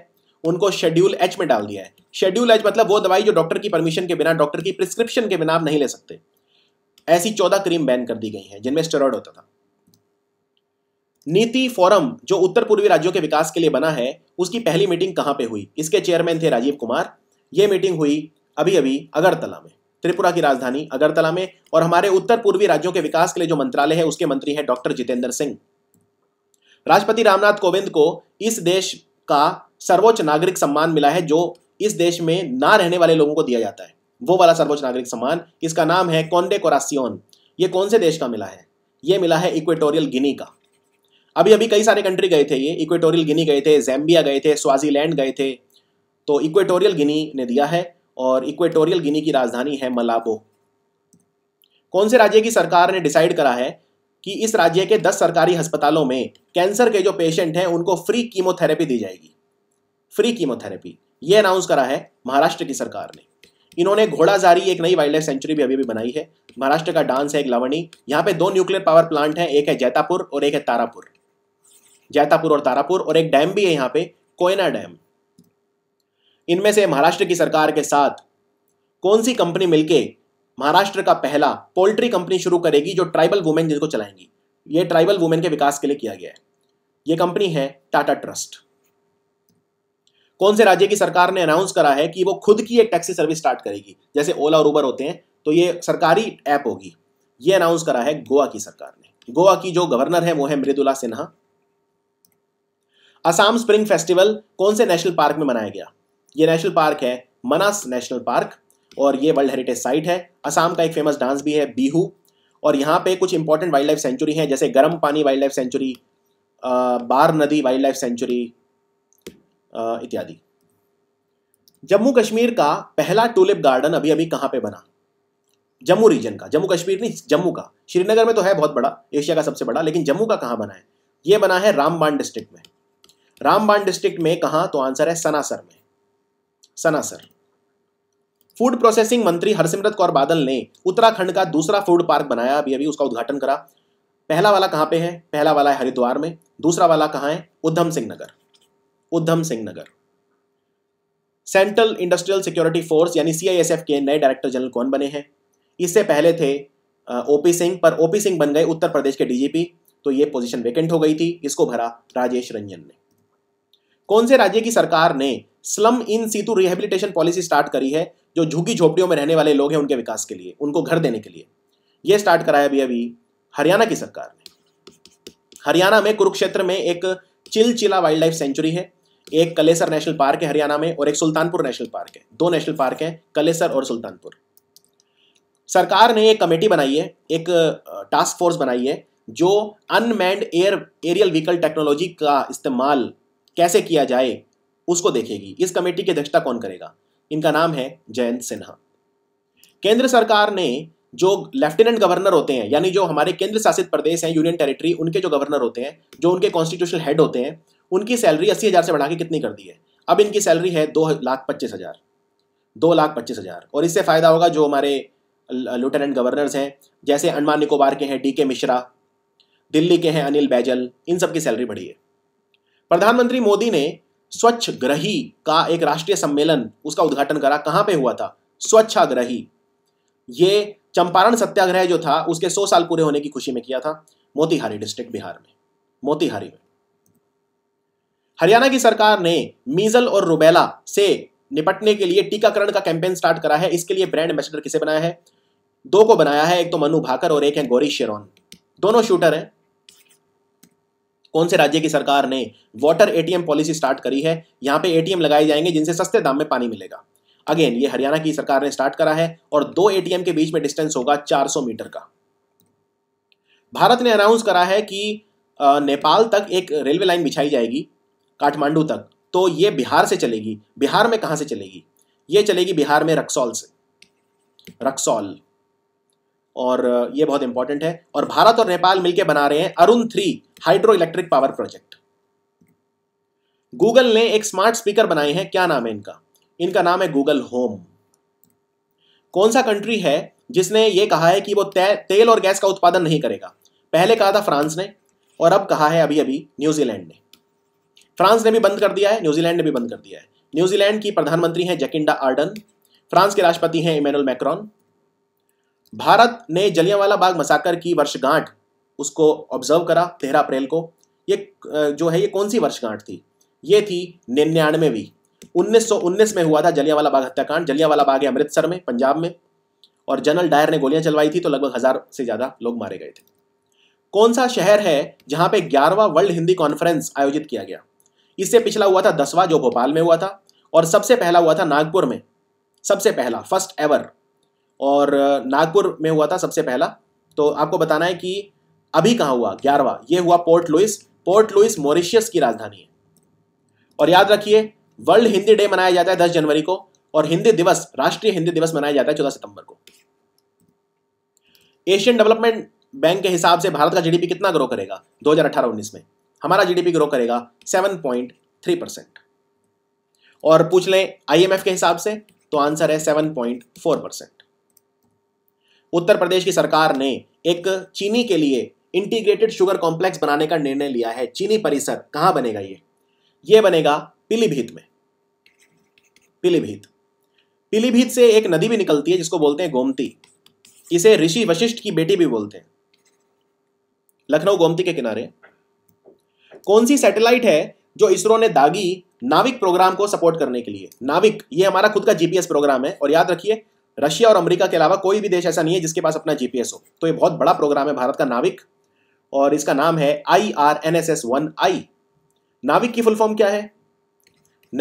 उनको शेड्यूल एच में डाल दिया है शेड्यूल एच मतलब वो दवाई जो डॉक्टर की परमिशन के बिना डॉक्टर की प्रिस्क्रिप्शन के बिना आप नहीं ले सकते ऐसी चौदह क्रीम बैन कर दी गई हैं जिनमें स्टेरॉयड होता था नीति फोरम जो उत्तर पूर्वी राज्यों के विकास के लिए बना है उसकी पहली मीटिंग कहां पे हुई इसके चेयरमैन थे राजीव कुमार ये मीटिंग हुई अभी अभी अगरतला में त्रिपुरा की राजधानी अगरतला में और हमारे उत्तर पूर्वी राज्यों के विकास के लिए जो मंत्रालय है उसके मंत्री हैं डॉक्टर जितेंद्र सिंह राष्ट्रपति रामनाथ कोविंद को इस देश का सर्वोच्च नागरिक सम्मान मिला है जो इस देश में ना रहने वाले लोगों को दिया जाता है वो वाला सर्वोच्च नागरिक सम्मान इसका नाम है कौनडे कोरासियोन ये कौन से देश का मिला है ये मिला है इक्वेटोरियल गिनी का अभी अभी कई सारे कंट्री गए थे ये इक्वेटोरियल गिनी गए थे जैम्बिया गए थे स्वाजीलैंड गए थे तो इक्वेटोरियल गिनी ने दिया है और इक्वेटोरियल गिनी की राजधानी है मलाबो कौन से राज्य की सरकार ने डिसाइड करा है कि इस राज्य के दस सरकारी अस्पतालों में कैंसर के जो पेशेंट हैं उनको फ्री कीमोथेरेपी दी जाएगी फ्री कीमोथेरेपी ये अनाउंस करा है महाराष्ट्र की सरकार ने इन्होंने घोड़ा जारी एक नई वाइल्ड लाइफ सेंचुरी भी अभी भी बनाई है महाराष्ट्र का डांस है एक लवणी यहाँ पे दो न्यूक्लियर पावर प्लांट है एक है जैतापुर और एक है तारापुर जैतापुर और तारापुर और एक डैम भी है यहाँ पे कोयना डैम इनमें से महाराष्ट्र की सरकार के साथ कौन सी कंपनी मिलके महाराष्ट्र का पहला पोल्ट्री कंपनी शुरू करेगी जो ट्राइबल वुमेन जिनको चलाएंगी ये ट्राइबल वुमेन के विकास के लिए किया गया है ये कंपनी है टाटा ट्रस्ट कौन से राज्य की सरकार ने अनाउंस करा है कि वो खुद की एक टैक्सी सर्विस स्टार्ट करेगी जैसे ओला और उबर होते हैं तो ये सरकारी ऐप होगी ये अनाउंस करा है गोवा की सरकार ने गोवा की जो गवर्नर है वो है मृदुला सिन्हा असम स्प्रिंग फेस्टिवल कौन से नेशनल पार्क में मनाया गया ये नेशनल पार्क है मनास नेशनल पार्क और ये वर्ल्ड हेरिटेज साइट है असम का एक फेमस डांस भी है बीहू और यहाँ पे कुछ इंपॉर्टेंट वाइल्ड लाइफ सेंचुरी हैं जैसे गर्म पानी वाइल्ड लाइफ सेंचुरी बार नदी वाइल्ड लाइफ सेंचुरी इत्यादि जम्मू कश्मीर का पहला टूलिप गार्डन अभी अभी कहाँ पे बना जम्मू रीजन का जम्मू कश्मीर नहीं जम्मू का श्रीनगर में तो है बहुत बड़ा एशिया का सबसे बड़ा लेकिन जम्मू का कहाँ बना है ये बना है रामबान डिस्ट्रिक्ट में रामबान डिस्ट्रिक्ट में कहाँ तो आंसर है सनासर में सनासर फूड प्रोसेसिंग मंत्री हरसिमरत कौर बादल ने उत्तराखंड का दूसरा फूड पार्क बनाया अभी अभी उसका उद्घाटन करा पहला वाला कहाँ पे है पहला वाला है हरिद्वार में दूसरा वाला कहाँ है Udham Singh Nagar Udham Singh Nagar central industrial security force यानी सीआईएसएफ के नए डायरेक्टर जनरल कौन बने हैं इससे पहले थे ओपी सिंह पर ओपी सिंह बन गए उत्तर प्रदेश के डीजीपी तो ये पोजीशन वेकेंट हो गई थी इसको भरा राजेश रंजन ने कौन से राज्य की सरकार ने slum in situ rehabilitation policy start करी है जो झुकी झोपड़ियों में रहने वाले लोग हैं उनके विकास के लिए उनको घर देने के लिए यह स्टार्ट कराया भी अभी हरियाणा की सरकार ने हरियाणा में कुरुक्षेत्र में एक चिलचिला वाइल्ड लाइफ सेंचुरी है एक कलेसर नेशनल पार्क है हरियाणा में और एक सुल्तानपुर नेशनल पार्क है दो नेशनल पार्क हैं कलेसर और सुल्तानपुर सरकार ने एक कमेटी बनाई है एक टास्क फोर्स बनाई है जो unmanned air aerial vehicle technology का इस्तेमाल कैसे किया जाए उसको देखेगी इस कमेटी की अध्यक्षता कौन करेगा इनका नाम है जयंत सिन्हा केंद्र सरकार ने जो लेफ्टिनेंट गवर्नर होते हैं यानी जो हमारे केंद्र शासित प्रदेश हैं यूनियन टेरिटरी उनके जो गवर्नर होते हैं जो उनके कॉन्स्टिट्यूशनल हेड होते हैं उनकी सैलरी अस्सी हज़ार से बढ़ा के कितनी कर दी है अब इनकी सैलरी है दो लाख पच्चीस हज़ार दो लाख पच्चीस हज़ार और इससे फ़ायदा होगा जो हमारे लेफ्टिनेंट गवर्नर्स हैं जैसे अंडमान निकोबार के हैं डी के मिश्रा दिल्ली के हैं अनिल बैजल इन सब की सैलरी बढ़ी है प्रधानमंत्री मोदी ने स्वच्छ ग्रही का एक राष्ट्रीय सम्मेलन उसका उद्घाटन करा कहाँ पे हुआ था स्वच्छाग्रही ये चंपारण सत्याग्रह जो था उसके 100 साल पूरे होने की खुशी में किया था मोतिहारी डिस्ट्रिक्ट बिहार में मोतिहारी में हरियाणा की सरकार ने मीजल और रुबेला से निपटने के लिए टीकाकरण का कैंपेन स्टार्ट करा है इसके लिए ब्रांड एम्बेसडर किसे बनाया है दो को बनाया है एक तो मनु भाकर और एक है गौरी शेरोन दोनों शूटर हैं कौन से राज्य की सरकार ने वाटर एटीएम पॉलिसी स्टार्ट करी है यहां पे एटीएम लगाए जाएंगे जिनसे सस्ते दाम में पानी मिलेगा अगेन ये हरियाणा की सरकार ने स्टार्ट करा है और दो एटीएम के बीच में डिस्टेंस होगा 400 मीटर का भारत ने अनाउंस करा है कि नेपाल तक एक रेलवे लाइन बिछाई जाएगी काठमांडू तक तो ये बिहार से चलेगी बिहार में कहाँ से चलेगी ये चलेगी बिहार में रक्सौल से रक्सौल और ये बहुत इंपॉर्टेंट है और भारत और नेपाल मिलकर बना रहे हैं Arun three hydro electric power project Google ने एक स्मार्ट स्पीकर बनाए हैं क्या नाम है इनका इनका नाम है गूगल होम कौन सा कंट्री है जिसने ये कहा है कि वो ते, तेल और गैस का उत्पादन नहीं करेगा पहले कहा था फ्रांस ने और अब कहा है अभी अभी न्यूजीलैंड ने फ्रांस ने भी बंद कर दिया है न्यूजीलैंड ने भी बंद कर दिया है न्यूजीलैंड की प्रधानमंत्री हैं जैकिंडा आर्डन फ्रांस के राष्ट्रपति हैं इमेनुअल मैक्रॉन भारत ने जलियांवाला बाग मसाकर की वर्षगांठ उसको ऑब्जर्व करा तेरह अप्रैल को ये जो है ये कौन सी वर्षगांठ थी ये थी निन्यानवेवीं उन्नीस में हुआ था जलियांवाला बाग हत्याकांड जलियावाला बाग है अमृतसर में पंजाब में और जनरल डायर ने गोलियां चलवाई थी तो लगभग हजार से ज्यादा लोग मारे गए थे कौन सा शहर है जहां पे ग्यारहवा वर्ल्ड हिंदी कॉन्फ्रेंस आयोजित किया गया इससे पिछला हुआ था दसवा जो भोपाल में हुआ था और सबसे पहला हुआ था नागपुर में सबसे पहला फर्स्ट एवर और नागपुर में हुआ था सबसे पहला तो आपको बताना है कि अभी कहाँ हुआ ग्यारहवा ये हुआ Port Louis Port Louis Mauritius की राजधानी है और याद रखिए वर्ल्ड हिंदी डे मनाया जाता है दस जनवरी को और हिंदी दिवस राष्ट्रीय हिंदी दिवस मनाया जाता है चौदह सितंबर को एशियन डेवलपमेंट बैंक के हिसाब से भारत का जीडीपी कितना ग्रो करेगा अठारह उन्नीस में हमारा जीडीपी ग्रो करेगा 7.3 परसेंट और पूछ लें आईएमएफ के हिसाब से तो आंसर है 7.4 परसेंट उत्तर प्रदेश की सरकार ने एक चीनी के लिए इंटीग्रेटेड शुगर कॉम्प्लेक्स बनाने का निर्णय लिया है चीनी परिसर कहां बनेगा ये ये बनेगा पीलीभीत में पीलीभीत पीलीभीत से एक नदी भी निकलती है जिसको बोलते हैं गोमती इसे ऋषि वशिष्ठ की बेटी भी बोलते हैं लखनऊ गोमती के किनारे कौन सी सैटेलाइट है जो इसरो ने दागी नाविक प्रोग्राम को सपोर्ट करने के लिए नाविक ये हमारा खुद का जीपीएस प्रोग्राम है और याद रखिए रशिया और अमेरिका के अलावा कोई भी देश ऐसा नहीं है जिसके पास अपना जीपीएस हो तो ये बहुत बड़ा प्रोग्राम है भारत का नाविक और इसका नाम है I R N S S one I NavIC की फुल फॉर्म क्या है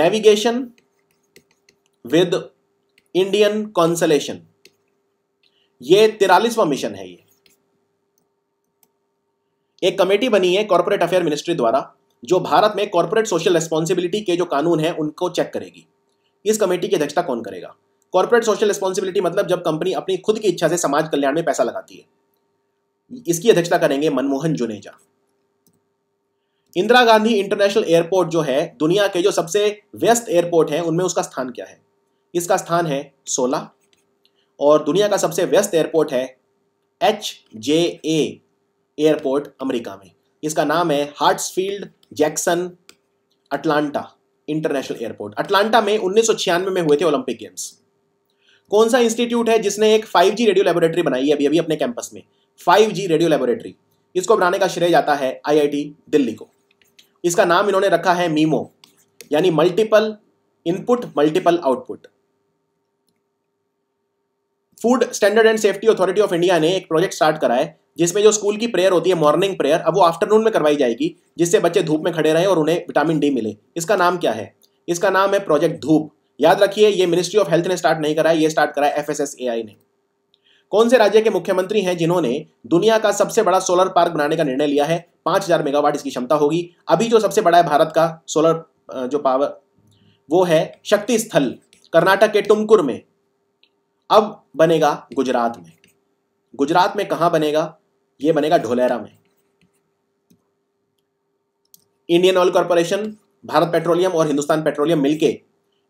नेविगेशन विद इंडियन कॉन्सलेशन ये तिरालीसवा मिशन है ये एक कमेटी बनी है कॉरपोरेट अफेयर मिनिस्ट्री द्वारा जो भारत में कॉरपोरेट सोशल रिस्पॉन्सिबिलिटी के जो कानून है उनको चेक करेगी इस कमेटी की अध्यक्षता कौन करेगा कॉर्पोरेट सोशल रिस्पॉन्सिबिलिटी मतलब जब कंपनी अपनी खुद की इच्छा से समाज कल्याण में पैसा लगाती है इसकी अध्यक्षता करेंगे मनमोहन जुनेजा इंदिरा गांधी इंटरनेशनल एयरपोर्ट जो है दुनिया के जो सबसे व्यस्त एयरपोर्ट है उनमें उसका स्थान क्या है इसका स्थान है 16 और दुनिया का सबसे व्यस्त एयरपोर्ट है H J A airport America में इसका नाम है Hartsfield Jackson Atlanta international airport Atlanta में उन्नीस में हुए थे ओलंपिक गेम्स कौन सा इंस्टीट्यूट है जिसने एक 5G रेडियो लेबोरेटरी बनाई है अभी अभी अपने कैंपस में 5G रेडियो लेबोरेटरी इसको बनाने का श्रेय जाता है आईआईटी दिल्ली को इसका नाम इन्होंने रखा है मीमो यानी multiple input multiple output food standard and safety authority of India ने एक प्रोजेक्ट स्टार्ट करा है जिसमें जो स्कूल की प्रेयर होती है मॉर्निंग प्रेयर अब वो आफ्टरनून में करवाई जाएगी जिससे बच्चे धूप में खड़े रहें और उन्हें विटामिन डी मिले इसका नाम क्या है इसका नाम है प्रोजेक्ट धूप याद रखिए ये मिनिस्ट्री ऑफ हेल्थ ने स्टार्ट नहीं कराया ये स्टार्ट कराया एफ ने कौन से राज्य के मुख्यमंत्री हैं जिन्होंने दुनिया का सबसे बड़ा सोलर पार्क बनाने का निर्णय लिया है पांच हजार मेगावाट इसकी क्षमता होगी अभी जो सबसे बड़ा है भारत का सोलर जो पावर वो है शक्ति स्थल कर्नाटक के टुमकुर में अब बनेगा गुजरात में गुजरात में कहां बनेगा ये बनेगा ढोलेरा में Indian oil corporation Bharat petroleum और हिंदुस्तान पेट्रोलियम मिलके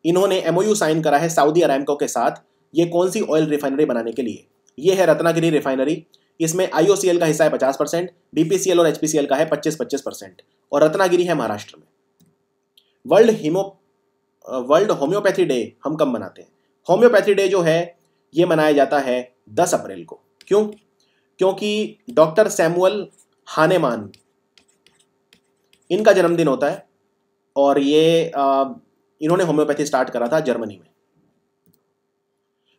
इन्होंने एमओयू साइन करा है सऊदी अरामको के साथ ये कौन सी ऑयल रिफाइनरी बनाने के लिए ये है रत्नागिरी रिफाइनरी इसमें आईओसीएल का हिस्सा है पचास परसेंट बीपीसीएल और एचपीसीएल का है पच्चीस पच्चीस परसेंट और रत्नागिरी है महाराष्ट्र में वर्ल्ड हिमो वर्ल्ड होम्योपैथी डे हम कब मनाते हैं होम्योपैथी डे जो है ये मनाया जाता है दस अप्रैल को क्यों क्योंकि डॉक्टर सैमुअल हानेमान इनका जन्मदिन होता है और ये आ, इन्होंने होम्योपैथी स्टार्ट करा था जर्मनी में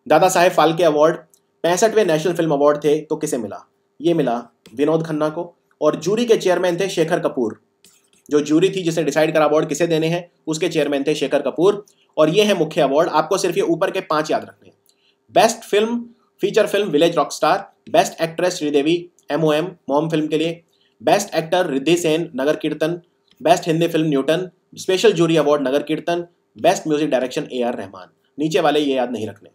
दादा साहेब फाल्के अवार्ड पैंसठवें नेशनल फिल्म अवार्ड थे तो किसे मिला ये मिला विनोद खन्ना को और जूरी के चेयरमैन थे शेखर कपूर जो जूरी थी जिसने डिसाइड करा अवार्ड किसे देने हैं उसके चेयरमैन थे शेखर कपूर और ये है मुख्य अवार्ड आपको सिर्फ ये ऊपर के पांच याद रखने हैं best film feature film village rock star best actress Sridevi M O M mom film के लिए best actor Riddhi Sen Nagarkirtan best Hindi film Newton special jury award Nagarkirtan best music direction A R Rahman नीचे वाले ये याद नहीं रखने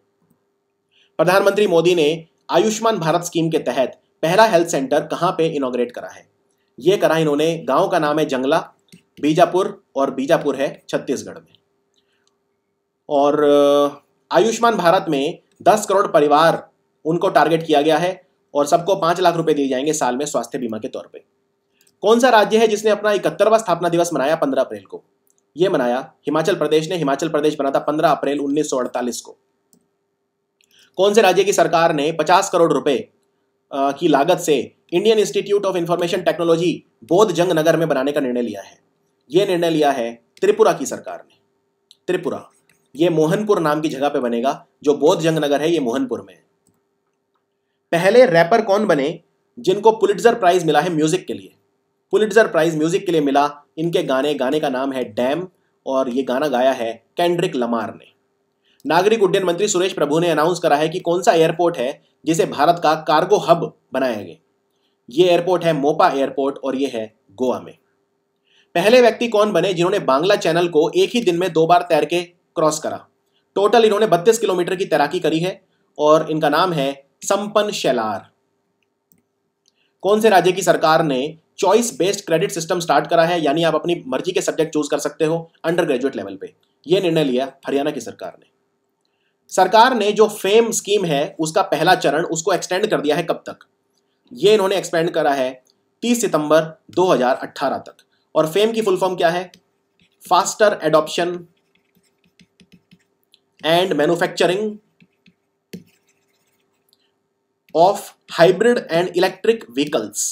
प्रधानमंत्री मोदी ने आयुष्मान भारत स्कीम के तहत पहला हेल्थ सेंटर कहाँ पे इनोग्रेट करा है ये करा इन्होंने गांव का नाम है जंगला बीजापुर और बीजापुर है छत्तीसगढ़ में और आयुष्मान भारत में 10 करोड़ परिवार उनको टारगेट किया गया है और सबको पांच लाख रुपए दिए जाएंगे साल में स्वास्थ्य बीमा के तौर पर कौन सा राज्य है जिसने अपना इकहत्तरवा स्थापना दिवस मनाया पंद्रह अप्रैल को यह मनाया हिमाचल प्रदेश ने हिमाचल प्रदेश बना था पंद्रह अप्रैल उन्नीस को कौन से राज्य की सरकार ने 50 करोड़ रुपए की लागत से Indian institute of information technology Bodhjung नगर में बनाने का निर्णय लिया है यह निर्णय लिया है त्रिपुरा की सरकार ने त्रिपुरा यह मोहनपुर नाम की जगह पे बनेगा जो बोध जंग नगर है यह मोहनपुर में है पहले रैपर कौन बने जिनको पुलिटजर प्राइज मिला है म्यूजिक के लिए पुलिटजर प्राइज म्यूजिक के लिए मिला इनके गाने गाने का नाम है डैम और ये गाना गाया है कैंड्रिक लमार ने नागरिक उड्डयन मंत्री सुरेश प्रभु ने अनाउंस करा है कि कौन सा एयरपोर्ट है जिसे भारत का कार्गो हब बनाया गया ये एयरपोर्ट है मोपा एयरपोर्ट और ये है गोवा में पहले व्यक्ति कौन बने जिन्होंने बांग्ला चैनल को एक ही दिन में दो बार तैर के क्रॉस करा टोटल इन्होंने बत्तीस किलोमीटर की तैराकी करी है और इनका नाम है संपन्न शैलार कौन से राज्य की सरकार ने choice based credit system start करा है यानी आप अपनी मर्जी के सब्जेक्ट चूज कर सकते हो अंडर ग्रेजुएट लेवल पे यह निर्णय लिया हरियाणा की सरकार ने सरकार ने जो फेम स्कीम है उसका पहला चरण उसको एक्सटेंड कर दिया है कब तक ये इन्होंने एक्सपेंड करा है 30 सितंबर 2018 तक और फेम की फुल फॉर्म क्या है faster adoption and manufacturing of hybrid and electric vehicles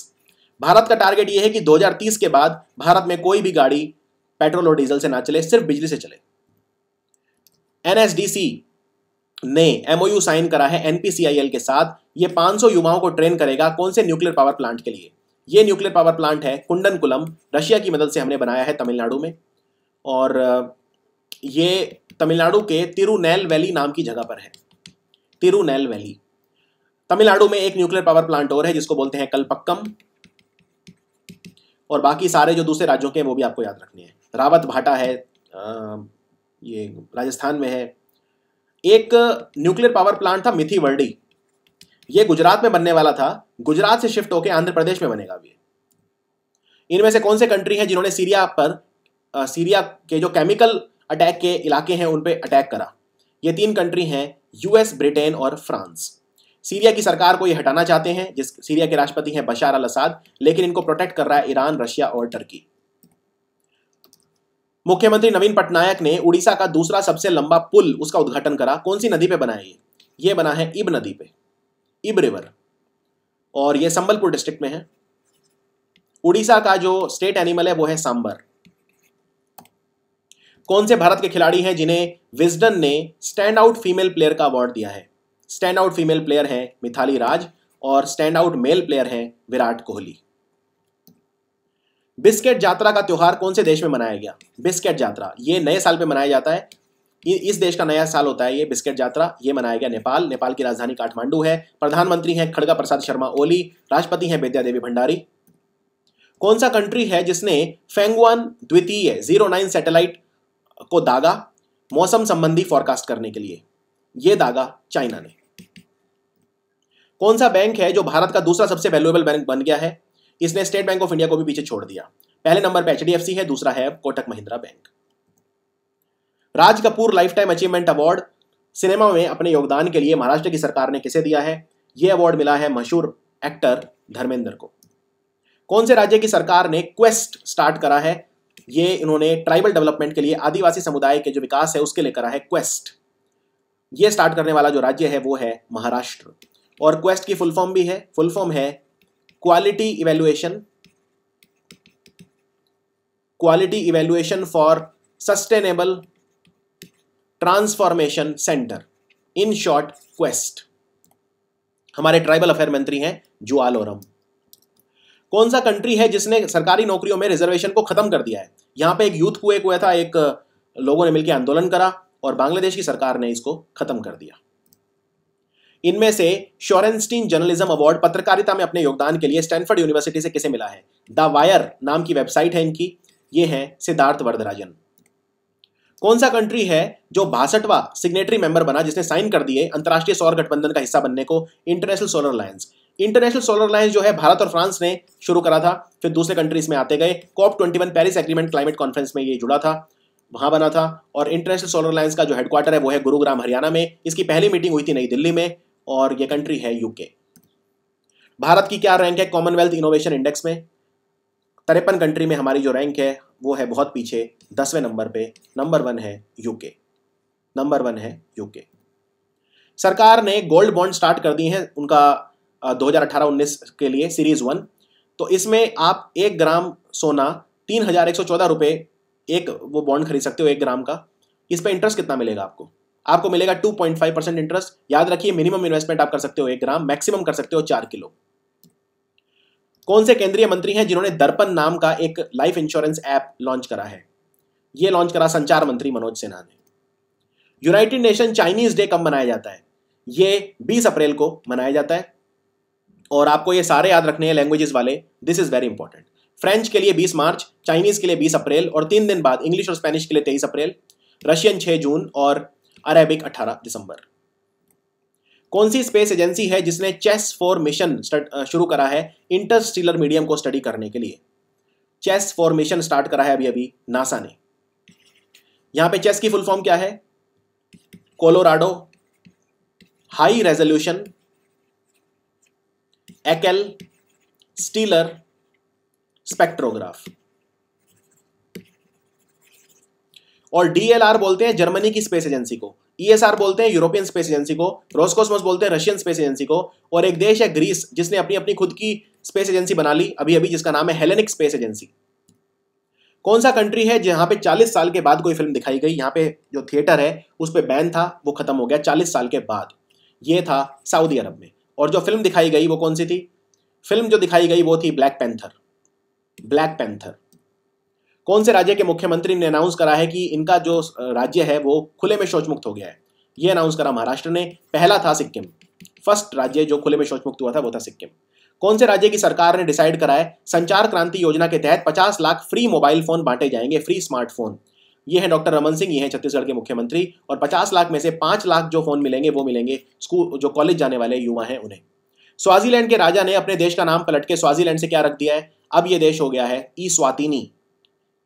Bharat का टारगेट यह है कि 2030 के बाद भारत में कोई भी गाड़ी पेट्रोल और डीजल से ना चले सिर्फ बिजली से चले एनएसडीसी ने एमओयू साइन करा है एनपीसीआईएल के साथ ये 500 युवाओं को ट्रेन करेगा कौन से न्यूक्लियर पावर प्लांट के लिए ये न्यूक्लियर पावर प्लांट है कुलम रशिया की मदद से हमने बनाया है तमिलनाडु में और ये तमिलनाडु के तिरुनैल वैली नाम की जगह पर है तिरुनैल वैली तमिलनाडु में एक न्यूक्लियर पावर प्लांट और है जिसको बोलते हैं कलपक्कम और बाकी सारे जो दूसरे राज्यों के हैं वो भी आपको याद रखने हैं रावत भाटा है ये राजस्थान में है एक न्यूक्लियर पावर प्लांट था मिथीवर्डी ये गुजरात में बनने वाला था गुजरात से शिफ्ट होकर आंध्र प्रदेश में बनेगा अभी इनमें से कौन से कंट्री है जिन्होंने सीरिया पर आ, सीरिया के जो केमिकल अटैक के इलाके हैं उन पर अटैक करा ये तीन कंट्री हैं यूएस ब्रिटेन और फ्रांस सीरिया की सरकार को ये हटाना चाहते हैं जिस सीरिया के राष्ट्रपति हैं बशार अल असाद लेकिन इनको प्रोटेक्ट कर रहा है ईरान रशिया और टर्की मुख्यमंत्री नवीन पटनायक ने उड़ीसा का दूसरा सबसे लंबा पुल उसका उद्घाटन करा कौन सी नदी पे बना है ये ये बना है इब नदी पे इब रिवर और ये संबलपुर डिस्ट्रिक्ट में है उड़ीसा का जो स्टेट एनिमल है वो है सांबर कौन से भारत के खिलाड़ी हैं जिन्हें विजडन ने स्टैंड आउट फीमेल प्लेयर का अवार्ड दिया है स्टैंड आउट फीमेल प्लेयर हैं मिथाली राज और स्टैंड आउट मेल प्लेयर हैं विराट कोहली बिस्केट यात्रा का त्यौहार कौन से देश में मनाया गया बिस्केट यात्रा ये नए साल पे मनाया जाता है इस देश का नया साल होता है ये बिस्केट यात्रा ये मनाया गया नेपाल नेपाल की राजधानी काठमांडू है प्रधानमंत्री हैं खड़गा प्रसाद शर्मा ओली राष्ट्रपति हैं विद्या देवी भंडारी कौन सा कंट्री है जिसने फेंगवान द्वितीय जीरो नाइन सैटेलाइट को दागा मौसम संबंधी फॉरकास्ट करने के लिए ये दागा चाइना ने कौन सा बैंक है जो भारत का दूसरा सबसे वैल्यूएबल बैंक बन गया है इसने स्टेट बैंक ऑफ इंडिया को भी पीछे छोड़ दिया पहले नंबर पर एच है दूसरा है Kotak Mahindra bank Raj Kapoor lifetime achievement award सिनेमा में अपने योगदान के लिए महाराष्ट्र की सरकार ने किसे दिया है यह अवार्ड मिला है मशहूर एक्टर धर्मेंद्र को कौन से राज्य की सरकार ने क्वेस्ट स्टार्ट करा है ये इन्होंने ट्राइबल डेवलपमेंट के लिए आदिवासी समुदाय के जो विकास है उसके लिए करा है क्वेस्ट ये स्टार्ट करने वाला जो राज्य है वो है महाराष्ट्र और क्वेस्ट की फुल फॉर्म भी है फुल फॉर्म है quality evaluation quality evaluation for sustainable transformation centre in short quest हमारे ट्राइबल अफेयर मंत्री हैं जुआल ओरम कौन सा कंट्री है जिसने सरकारी नौकरियों में रिजर्वेशन को खत्म कर दिया है यहां पे एक यूथ हुए हुआ था एक लोगों ने मिलकर आंदोलन करा और बांग्लादेश की सरकार ने इसको खत्म कर दिया इनमें से शोरेनस्टीन जर्नलिज्म अवार्ड पत्रकारिता में अपने योगदान के लिए स्टैनफर्ड यूनिवर्सिटी से किसे मिला है द वायर नाम की वेबसाइट है इनकी ये है सिद्धार्थ वर्धराजन कौन सा कंट्री है जो बासठवा सिग्नेटरी मेंबर बना जिसने साइन कर दिए अंतर्राष्ट्रीय सौर गठबंधन का हिस्सा बनने को international solar alliance international solar alliance जो है भारत और फ्रांस ने शुरू करा था फिर दूसरे कंट्रीज में आते गए COP twenty one Paris agreement climate conference में ये जुड़ा था वहां बना था और इंटरनेशनल सोलर अलायंस का जो हेडक्वार्टर है वो है गुरुग्राम हरियाणा में इसकी पहली मीटिंग हुई थी नई दिल्ली में और ये कंट्री है यूके भारत की क्या रैंक है कॉमनवेल्थ इनोवेशन इंडेक्स में तिरपन कंट्री में हमारी जो रैंक है वो है बहुत पीछे दसवें नंबर पे नंबर वन है यूके नंबर वन है यूके सरकार ने गोल्ड बॉन्ड स्टार्ट कर दिए हैं उनका 2018-19 के लिए सीरीज वन तो इसमें आप एक ग्राम सोना तीन हज़ार एक सौ चौदह रुपये एक वो बॉन्ड खरीद सकते हो एक ग्राम का इस पर इंटरेस्ट कितना मिलेगा आपको आपको मिलेगा 2.5 परसेंट इंटरेस्ट याद रखिए मिनिमम इन्वेस्टमेंट आप कर सकते हो एक ग्राम मैक्सिमम कर सकते हो चार किलो कौन से केंद्रीय मंत्री हैं जिन्होंने दर्पण नाम का एक लाइफ इंश्योरेंस ऐप लॉन्च करा है यह लॉन्च करा संचार मंत्री मनोज सिन्हा ने यूनाइटेड नेशन चाइनीज डे कब मनाया जाता है ये 20 अप्रैल को मनाया जाता है और आपको ये सारे याद रखने हैं लैंग्वेजेस वाले this is very important French के लिए 20 मार्च चाइनीज के लिए 20 अप्रैल और तीन दिन बाद इंग्लिश और स्पेनिश के लिए 23 अप्रैल रशियन 6 जून और अरेबिक 18 दिसंबर कौन सी स्पेस एजेंसी है जिसने चेस फॉर मिशन शुरू करा है इंटरस्टीलर मीडियम को स्टडी करने के लिए चेस फॉर मिशन स्टार्ट करा है अभी अभी नासा ने यहां पे चेस की फुल फॉर्म क्या है Colorado high resolution echelle stellar spectrograph और डीएलआर बोलते हैं जर्मनी की स्पेस एजेंसी को ईएसआर e बोलते हैं यूरोपियन स्पेस एजेंसी को रोस्कोसमस बोलते हैं रशियन स्पेस एजेंसी को और एक देश है ग्रीस जिसने अपनी अपनी खुद की स्पेस एजेंसी बना ली अभी अभी जिसका नाम है हेलेनिक स्पेस एजेंसी कौन सा कंट्री है जहाँ पे 40 साल के बाद कोई फिल्म दिखाई गई यहाँ पे जो थिएटर है उस पर बैन था वो खत्म हो गया 40 साल के बाद ये था सऊदी अरब में और जो फिल्म दिखाई गई वो कौन सी थी फिल्म जो दिखाई गई वो थी ब्लैक पैंथर ब्लैक पैंथर कौन से राज्य के मुख्यमंत्री ने अनाउंस करा है कि इनका जो राज्य है वो खुले में शौचमुक्त हो गया है ये अनाउंस करा महाराष्ट्र ने पहला था सिक्किम फर्स्ट राज्य जो खुले में शौचमुक्त हुआ था वो था सिक्किम कौन से राज्य की सरकार ने डिसाइड कराया संचार क्रांति योजना के तहत 50 लाख फ्री मोबाइल फोन बांटे जाएंगे फ्री स्मार्टफोन ये है डॉक्टर रमन सिंह ये हैं छत्तीसगढ़ के मुख्यमंत्री और 50 लाख में से 5 लाख जो फोन मिलेंगे वो मिलेंगे स्कूल जो कॉलेज जाने वाले युवा हैं उन्हें स्वाजीलैंड के राजा ने अपने देश का नाम पलट के स्वाजीलैंड से क्या रख दिया है अब ये देश हो गया है ई स्वातिनी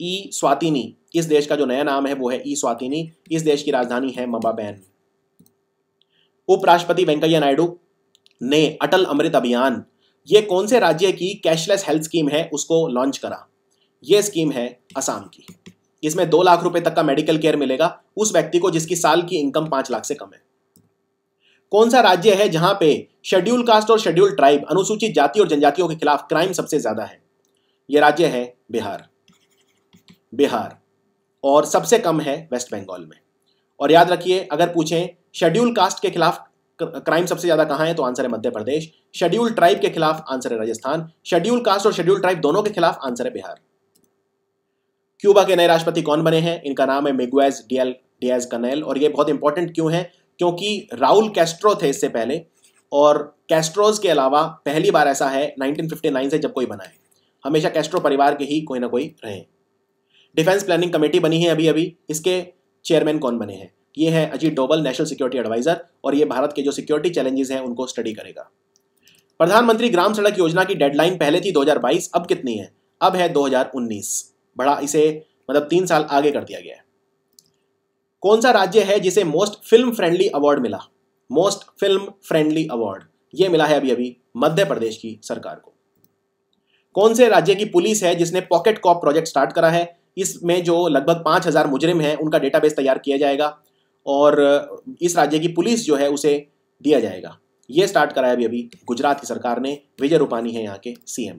ई स्वातिनी इस देश का जो नया नाम है वो है ई स्वातिनी इस देश की राजधानी है मबाबैन उपराष्ट्रपति वेंकैया नायडू ने अटल अमृत अभियान ये कौन से राज्य की कैशलेस हेल्थ स्कीम है उसको लॉन्च करा ये स्कीम है असम की इसमें दो लाख रुपए तक का मेडिकल केयर मिलेगा उस व्यक्ति को जिसकी साल की इनकम पांच लाख से कम है कौन सा राज्य है जहां पे शेड्यूल कास्ट और शेड्यूल ट्राइब अनुसूचित जाति और जनजातियों के खिलाफ क्राइम सबसे ज्यादा है यह राज्य है बिहार बिहार और सबसे कम है वेस्ट बंगाल में और याद रखिए अगर पूछें शेड्यूल कास्ट के खिलाफ क्राइम सबसे ज्यादा कहाँ है तो आंसर है मध्य प्रदेश शेड्यूल ट्राइब के खिलाफ आंसर है राजस्थान शेड्यूल कास्ट और शेड्यूल ट्राइब दोनों के खिलाफ आंसर है बिहार क्यूबा के नए राष्ट्रपति कौन बने हैं इनका नाम है मिगुएज डीएल डीएस कनेल और ये बहुत इंपॉर्टेंट क्यों है क्योंकि राहुल कैस्ट्रो थे इससे पहले और कैस्ट्रोज के अलावा पहली बार ऐसा है 1959 से जब कोई बना है हमेशा कैस्ट्रो परिवार के ही कोई ना कोई रहे डिफेंस प्लानिंग कमेटी बनी है अभी अभी इसके चेयरमैन कौन बने हैं ये है Ajit Doval national security adviser और ये भारत के जो सिक्योरिटी चैलेंजेस हैं उनको स्टडी करेगा प्रधानमंत्री ग्राम सड़क योजना की डेडलाइन पहले थी 2022 अब कितनी है अब है 2019 बड़ा इसे मतलब तीन साल आगे कर दिया गया है कौन सा राज्य है जिसे मोस्ट फिल्म फ्रेंडली अवार्ड मिला मोस्ट फिल्म फ्रेंडली अवार्ड ये मिला है अभी अभी मध्य प्रदेश की सरकार को कौन से राज्य की पुलिस है जिसने पॉकेट कॉप प्रोजेक्ट स्टार्ट करा है इसमें जो लगभग पाँच हज़ार मुजरिम हैं उनका डेटाबेस तैयार किया जाएगा और इस राज्य की पुलिस जो है उसे दिया जाएगा ये स्टार्ट कराया भी अभी गुजरात की सरकार ने विजय रूपानी है यहाँ के सी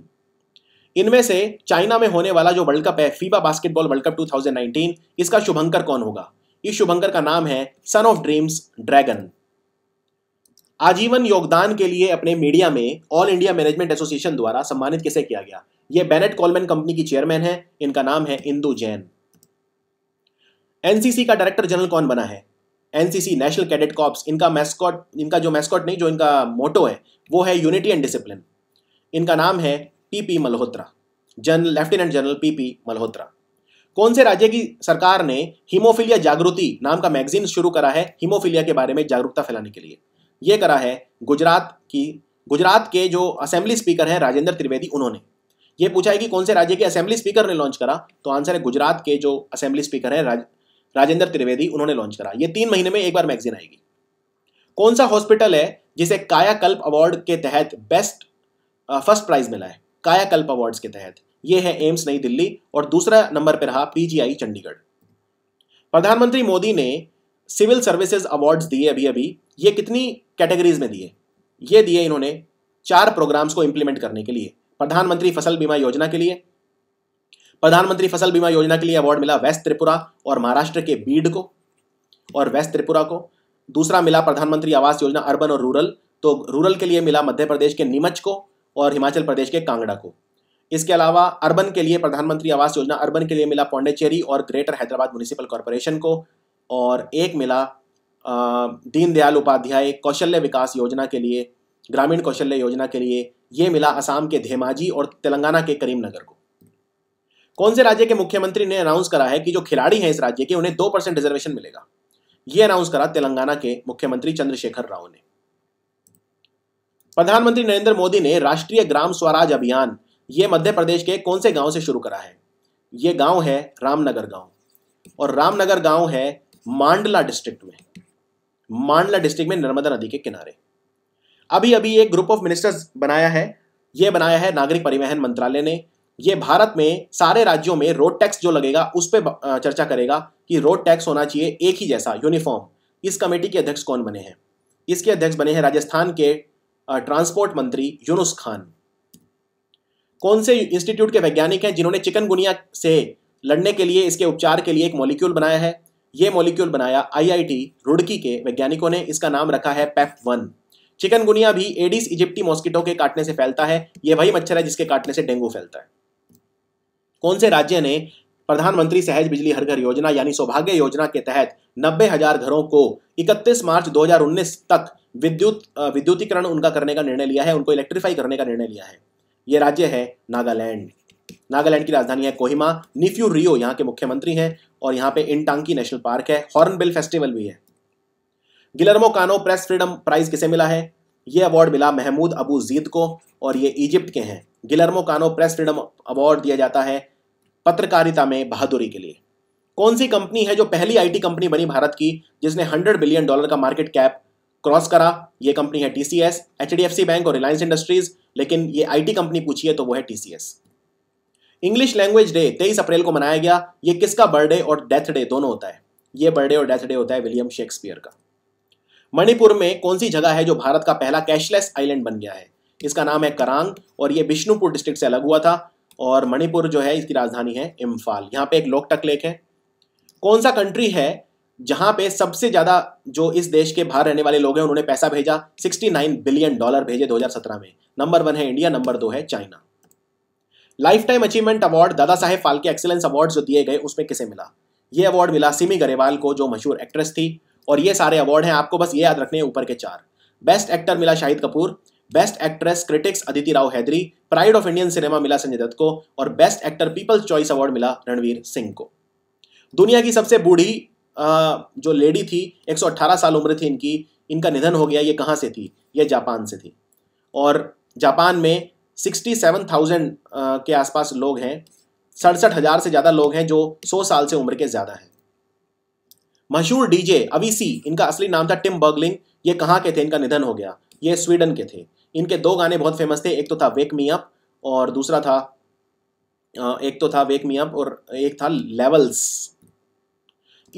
इनमें से चाइना में होने वाला जो वर्ल्ड कप है फीबा बास्केटबॉल वर्ल्ड कप 2019 इसका शुभंकर कौन होगा इस शुभंकर का नाम है सन ऑफ ड्रीम्स ड्रैगन आजीवन योगदान के लिए अपने मीडिया में ऑल इंडिया मैनेजमेंट एसोसिएशन द्वारा सम्मानित किसे किया गया ये बेनेट कॉलमैन कंपनी की चेयरमैन है इनका नाम है इंदु जैन एनसीसी का डायरेक्टर जनरल कौन बना है एनसीसी नेशनल कैडेट कॉप्स इनका मैस्कॉट इनका जो मैस्कॉट नहीं जो इनका मोटो है वो है यूनिटी एंड डिसिप्लिन इनका नाम है P P Malhotra general lieutenant general P P Malhotra कौन से राज्य की सरकार ने हीमोफीलिया जागृति नाम का मैगजीन शुरू करा है हीमोफीलिया के बारे में जागरूकता फैलाने के लिए ये करा है गुजरात की गुजरात के जो असेंबली स्पीकर हैं राजेंद्र त्रिवेदी उन्होंने ये पूछा है कि कौन से राज्य के असेंबली स्पीकर ने लॉन्च करा तो आंसर है गुजरात के जो असेंबली स्पीकर है राज, राजेंद्र त्रिवेदी उन्होंने लॉन्च करा ये तीन महीने में एक बार मैगजीन आएगी कौन सा हॉस्पिटल है जिसे कायाकल्प अवार्ड के तहत बेस्ट फर्स्ट प्राइज मिला है कायाकल्प अवार्ड के तहत ये है एम्स नई दिल्ली और दूसरा नंबर पर रहा पीजीआई चंडीगढ़ प्रधानमंत्री मोदी ने सिविल सर्विसेज अवार्ड्स दिए अभी अभी ये कितनी कैटेगरीज में दिए ये दिए इन्होंने चार प्रोग्राम्स को इम्प्लीमेंट करने के लिए प्रधानमंत्री फसल बीमा योजना के लिए प्रधानमंत्री फसल बीमा योजना के लिए अवार्ड मिला वेस्ट त्रिपुरा और महाराष्ट्र के बीड को और वेस्ट त्रिपुरा को दूसरा मिला प्रधानमंत्री आवास योजना अर्बन और रूरल तो रूरल के लिए मिला मध्य प्रदेश के नीमच को और हिमाचल प्रदेश के कांगड़ा को इसके अलावा अर्बन के लिए प्रधानमंत्री आवास योजना अर्बन के लिए मिला पौंडेचेरी और ग्रेटर हैदराबाद म्यूनिसिपल कॉरपोरेशन को और एक मिला दीनदयाल उपाध्याय कौशल्य विकास योजना के लिए ग्रामीण कौशल्य योजना के लिए ये मिला असम के धेमाजी और तेलंगाना के करीमनगर को कौन से राज्य के मुख्यमंत्री ने अनाउंस करा है कि जो खिलाड़ी हैं इस राज्य के उन्हें दो परसेंट रिजर्वेशन मिलेगा ये अनाउंस करा तेलंगाना के मुख्यमंत्री चंद्रशेखर राव ने प्रधानमंत्री नरेंद्र मोदी ने राष्ट्रीय ग्राम स्वराज अभियान ये मध्य प्रदेश के कौन से गांव से शुरू करा है ये गांव है रामनगर गांव और रामनगर गांव है मांडला डिस्ट्रिक्ट में मांडला डिस्ट्रिक्ट में नर्मदा नदी के किनारे अभी अभी एक ग्रुप ऑफ मिनिस्टर्स बनाया है यह बनाया है नागरिक परिवहन मंत्रालय ने ये भारत में सारे राज्यों में रोड टैक्स जो लगेगा उस पर चर्चा करेगा कि रोड टैक्स होना चाहिए एक ही जैसा यूनिफॉर्म इस कमेटी के अध्यक्ष कौन बने हैं इसके अध्यक्ष बने हैं राजस्थान के ट्रांसपोर्ट मंत्री यूनुस खान कौन से इंस्टीट्यूट के वैज्ञानिक हैं जिन्होंने चिकनगुनिया से लड़ने के लिए इसके उपचार के लिए एक मॉलिक्यूल बनाया है ये मॉलिक्यूल बनाया आईआईटी रुड़की के वैज्ञानिकों ने इसका नाम रखा है पेफ वन e चिकनगुनिया भी एडिस इजिप्टी मॉस्किटो के काटने से फैलता है ये वही मच्छर है जिसके काटने से डेंगू फैलता है कौन से राज्य ने प्रधानमंत्री सहज बिजली हर घर योजना यानी सौभाग्य योजना के तहत नब्बे हजार घरों को 31 मार्च 2019 तक विद्युत विद्युतीकरण उनका करने का निर्णय लिया है उनको इलेक्ट्रीफाई करने का निर्णय लिया है ये राज्य है नागालैंड नागालैंड की राजधानी है कोहिमा निफ्यू रियो यहाँ के मुख्यमंत्री हैं और यहाँ पे इंटांकी नेशनल पार्क है हॉर्नबिल फेस्टिवल भी है गिलर्मो कानो प्रेस फ्रीडम प्राइज किसे मिला है ये अवार्ड मिला महमूद अबू जीद को और ये इजिप्ट के हैं गिलर्मो कानो प्रेस फ्रीडम अवार्ड दिया जाता है पत्रकारिता में बहादुरी के लिए कौन सी कंपनी है जो पहली आईटी कंपनी बनी भारत की जिसने 100 बिलियन डॉलर का मार्केट कैप क्रॉस करा ये कंपनी है टीसीएस एचडीएफसी बैंक और रिलायंस इंडस्ट्रीज लेकिन ये आईटी कंपनी पूछिए तो वो है टीसीएस इंग्लिश लैंग्वेज डे तेईस अप्रैल को मनाया गया ये किसका बर्थडे और डेथ डे दोनों होता है ये बर्थडे और डेथ डे होता है विलियम शेक्सपियर का मणिपुर में कौन सी जगह है जो भारत का पहला कैशलेस आइलैंड बन गया है इसका नाम है करांग और ये बिष्णुपुर डिस्ट्रिक्ट से अलग हुआ था और मणिपुर जो है इसकी राजधानी है इम्फाल यहाँ पे एक लोकटक लेक है कौन सा कंट्री है जहाँ पे सबसे ज़्यादा जो इस देश के बाहर रहने वाले लोग हैं उन्होंने पैसा भेजा 69 बिलियन डॉलर भेजे 2017 में नंबर वन है इंडिया नंबर दो है China lifetime achievement award Dada Saheb Phalke excellence award जो दिए गए उसमें किसे मिला ये अवार्ड मिला सिमी गरेवाल को जो मशहूर एक्ट्रेस थी और ये सारे अवार्ड हैं आपको बस ये याद रखने हैं ऊपर के चार बेस्ट एक्टर मिला Shahid Kapoor best actress critics Aditi Rao Hydari pride of Indian cinema मिला संजय दत्त को और best actor people's choice award मिला रणवीर सिंह को दुनिया की सबसे बूढ़ी जो लेडी थी 118 साल उम्र थी इनकी इनका निधन हो गया ये कहाँ से थी ये जापान से थी और जापान में सिक्सटी सेवन थाउजेंड के आसपास लोग हैं सड़सठ हज़ार से ज़्यादा लोग हैं जो सौ साल से उम्र के ज़्यादा हैं मशहूर डीजे अवीसी इनका असली नाम था टिम बर्गलिंग ये कहाँ के थे इनका निधन हो गया ये स्वीडन के थे इनके दो गाने बहुत फेमस थे एक तो था वेक मी अप और दूसरा था एक तो था वेक मी अप और एक था लेवल्स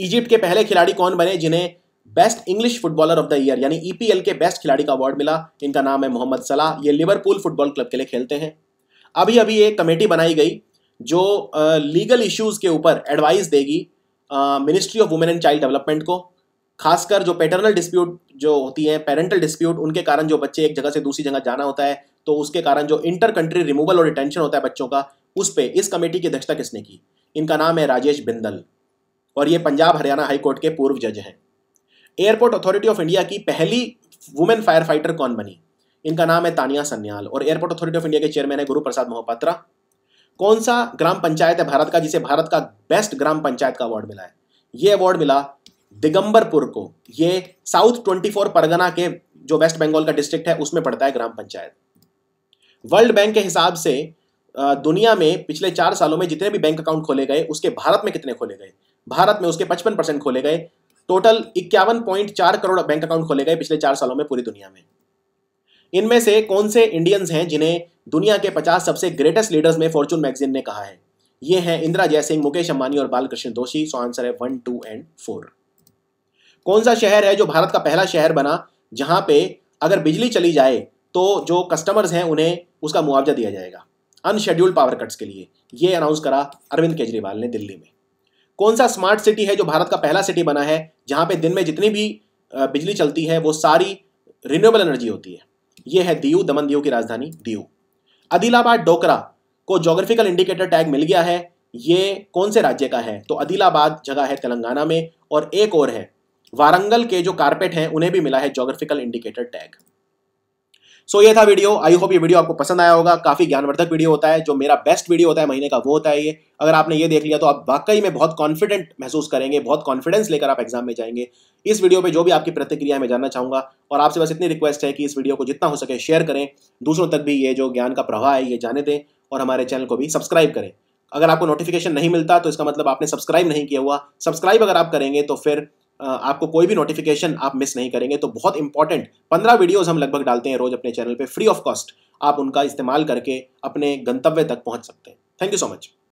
इजिप्ट के पहले खिलाड़ी कौन बने जिन्हें best English footballer of the year यानी ईपीएल e के बेस्ट खिलाड़ी का अवार्ड मिला इनका नाम है मोहम्मद सलाह ये लिवरपूल फुटबॉल क्लब के लिए खेलते हैं अभी अभी एक कमेटी बनाई गई जो लीगल uh, इश्यूज के ऊपर एडवाइस देगी ministry of women and child development को खासकर जो पेटर्नल डिस्प्यूट जो होती है पेरेंटल डिस्प्यूट उनके कारण जो बच्चे एक जगह से दूसरी जगह जाना होता है तो उसके कारण जो इंटर कंट्री रिमूवल और रिटेंशन होता है बच्चों का उस पर इस कमेटी की अध्यक्षता किसने की इनका नाम है राजेश बिंदल और ये पंजाब हरियाणा हाईकोर्ट के पूर्व जज हैं एयरपोर्ट अथॉरिटी ऑफ इंडिया की पहली वुमेन फायर फाइटर कौन बनी इनका नाम है तानिया सन्याल और एयरपोर्ट अथॉरिटी ऑफ इंडिया के चेयरमैन है गुरु प्रसाद मोहपात्रा कौन सा ग्राम पंचायत है भारत का जिसे भारत का बेस्ट ग्राम पंचायत का अवार्ड मिला है यह अवार्ड मिला दिगंबरपुर को यह साउथ 24 परगना के जो वेस्ट बंगाल का डिस्ट्रिक्ट है उसमें पड़ता है ग्राम पंचायत वर्ल्ड बैंक के हिसाब से दुनिया में पिछले चार सालों में जितने भी बैंक अकाउंट खोले गए उसके भारत में कितने खोले गए भारत में उसके पचपन परसेंट खोले गए टोटल इक्यावन पॉइंट चार करोड़ बैंक अकाउंट खोले गए पिछले चार सालों में पूरी दुनिया में इनमें से कौन से इंडियंस हैं जिन्हें दुनिया के पचास सबसे ग्रेटेस्ट लीडर्स में फॉर्चून मैगजीन ने कहा है ये हैं इंदिरा जयसिंह मुकेश अंबानी और बालकृष्ण दोषी सो आंसर है वन टू एंड फोर कौन सा शहर है जो भारत का पहला शहर बना जहां पे अगर बिजली चली जाए तो जो कस्टमर्स हैं उन्हें उसका मुआवजा दिया जाएगा अनशेड्यूल्ड पावर कट्स के लिए ये अनाउंस करा अरविंद केजरीवाल ने दिल्ली में कौन सा स्मार्ट सिटी है जो भारत का पहला सिटी बना है जहाँ पे दिन में जितनी भी बिजली चलती है वो सारी रिन्यूएबल एनर्जी होती है ये है दीव दमन दीव की राजधानी दीव आदिलाबाद डोकरा को जोग्राफिकल इंडिकेटर टैग मिल गया है ये कौन से राज्य का है तो आदिलाबाद जगह है तेलंगाना में और एक और है वारंगल के जो कारपेट हैं उन्हें भी मिला है जोग्राफिकल इंडिकेटर टैग सो ये था वीडियो आई होप ये वीडियो आपको पसंद आया होगा काफी ज्ञानवर्धक वीडियो होता है जो मेरा बेस्ट वीडियो होता है महीने का वो होता है ये अगर आपने ये देख लिया तो आप वाकई में बहुत कॉन्फिडेंट महसूस करेंगे बहुत कॉन्फिडेंस लेकर आप एग्जाम में जाएंगे इस वीडियो पे जो भी आपकी प्रतिक्रिया मैं जानना चाहूंगा और आपसे बस इतनी रिक्वेस्ट है कि इस वीडियो को जितना हो सके शेयर करें दूसरों तक भी ये जो ज्ञान का प्रवाह है ये जाने दें और हमारे चैनल को भी सब्सक्राइब करें अगर आपको नोटिफिकेशन नहीं मिलता तो इसका मतलब आपने सब्सक्राइब नहीं किया हुआ सब्सक्राइब अगर आप करेंगे तो फिर आपको कोई भी नोटिफिकेशन आप मिस नहीं करेंगे तो बहुत इंपॉर्टेंट पंद्रह वीडियोज हम लगभग डालते हैं रोज अपने चैनल पर फ्री ऑफ कॉस्ट आप उनका इस्तेमाल करके अपने गंतव्य तक पहुंच सकते हैं थैंक यू सो मच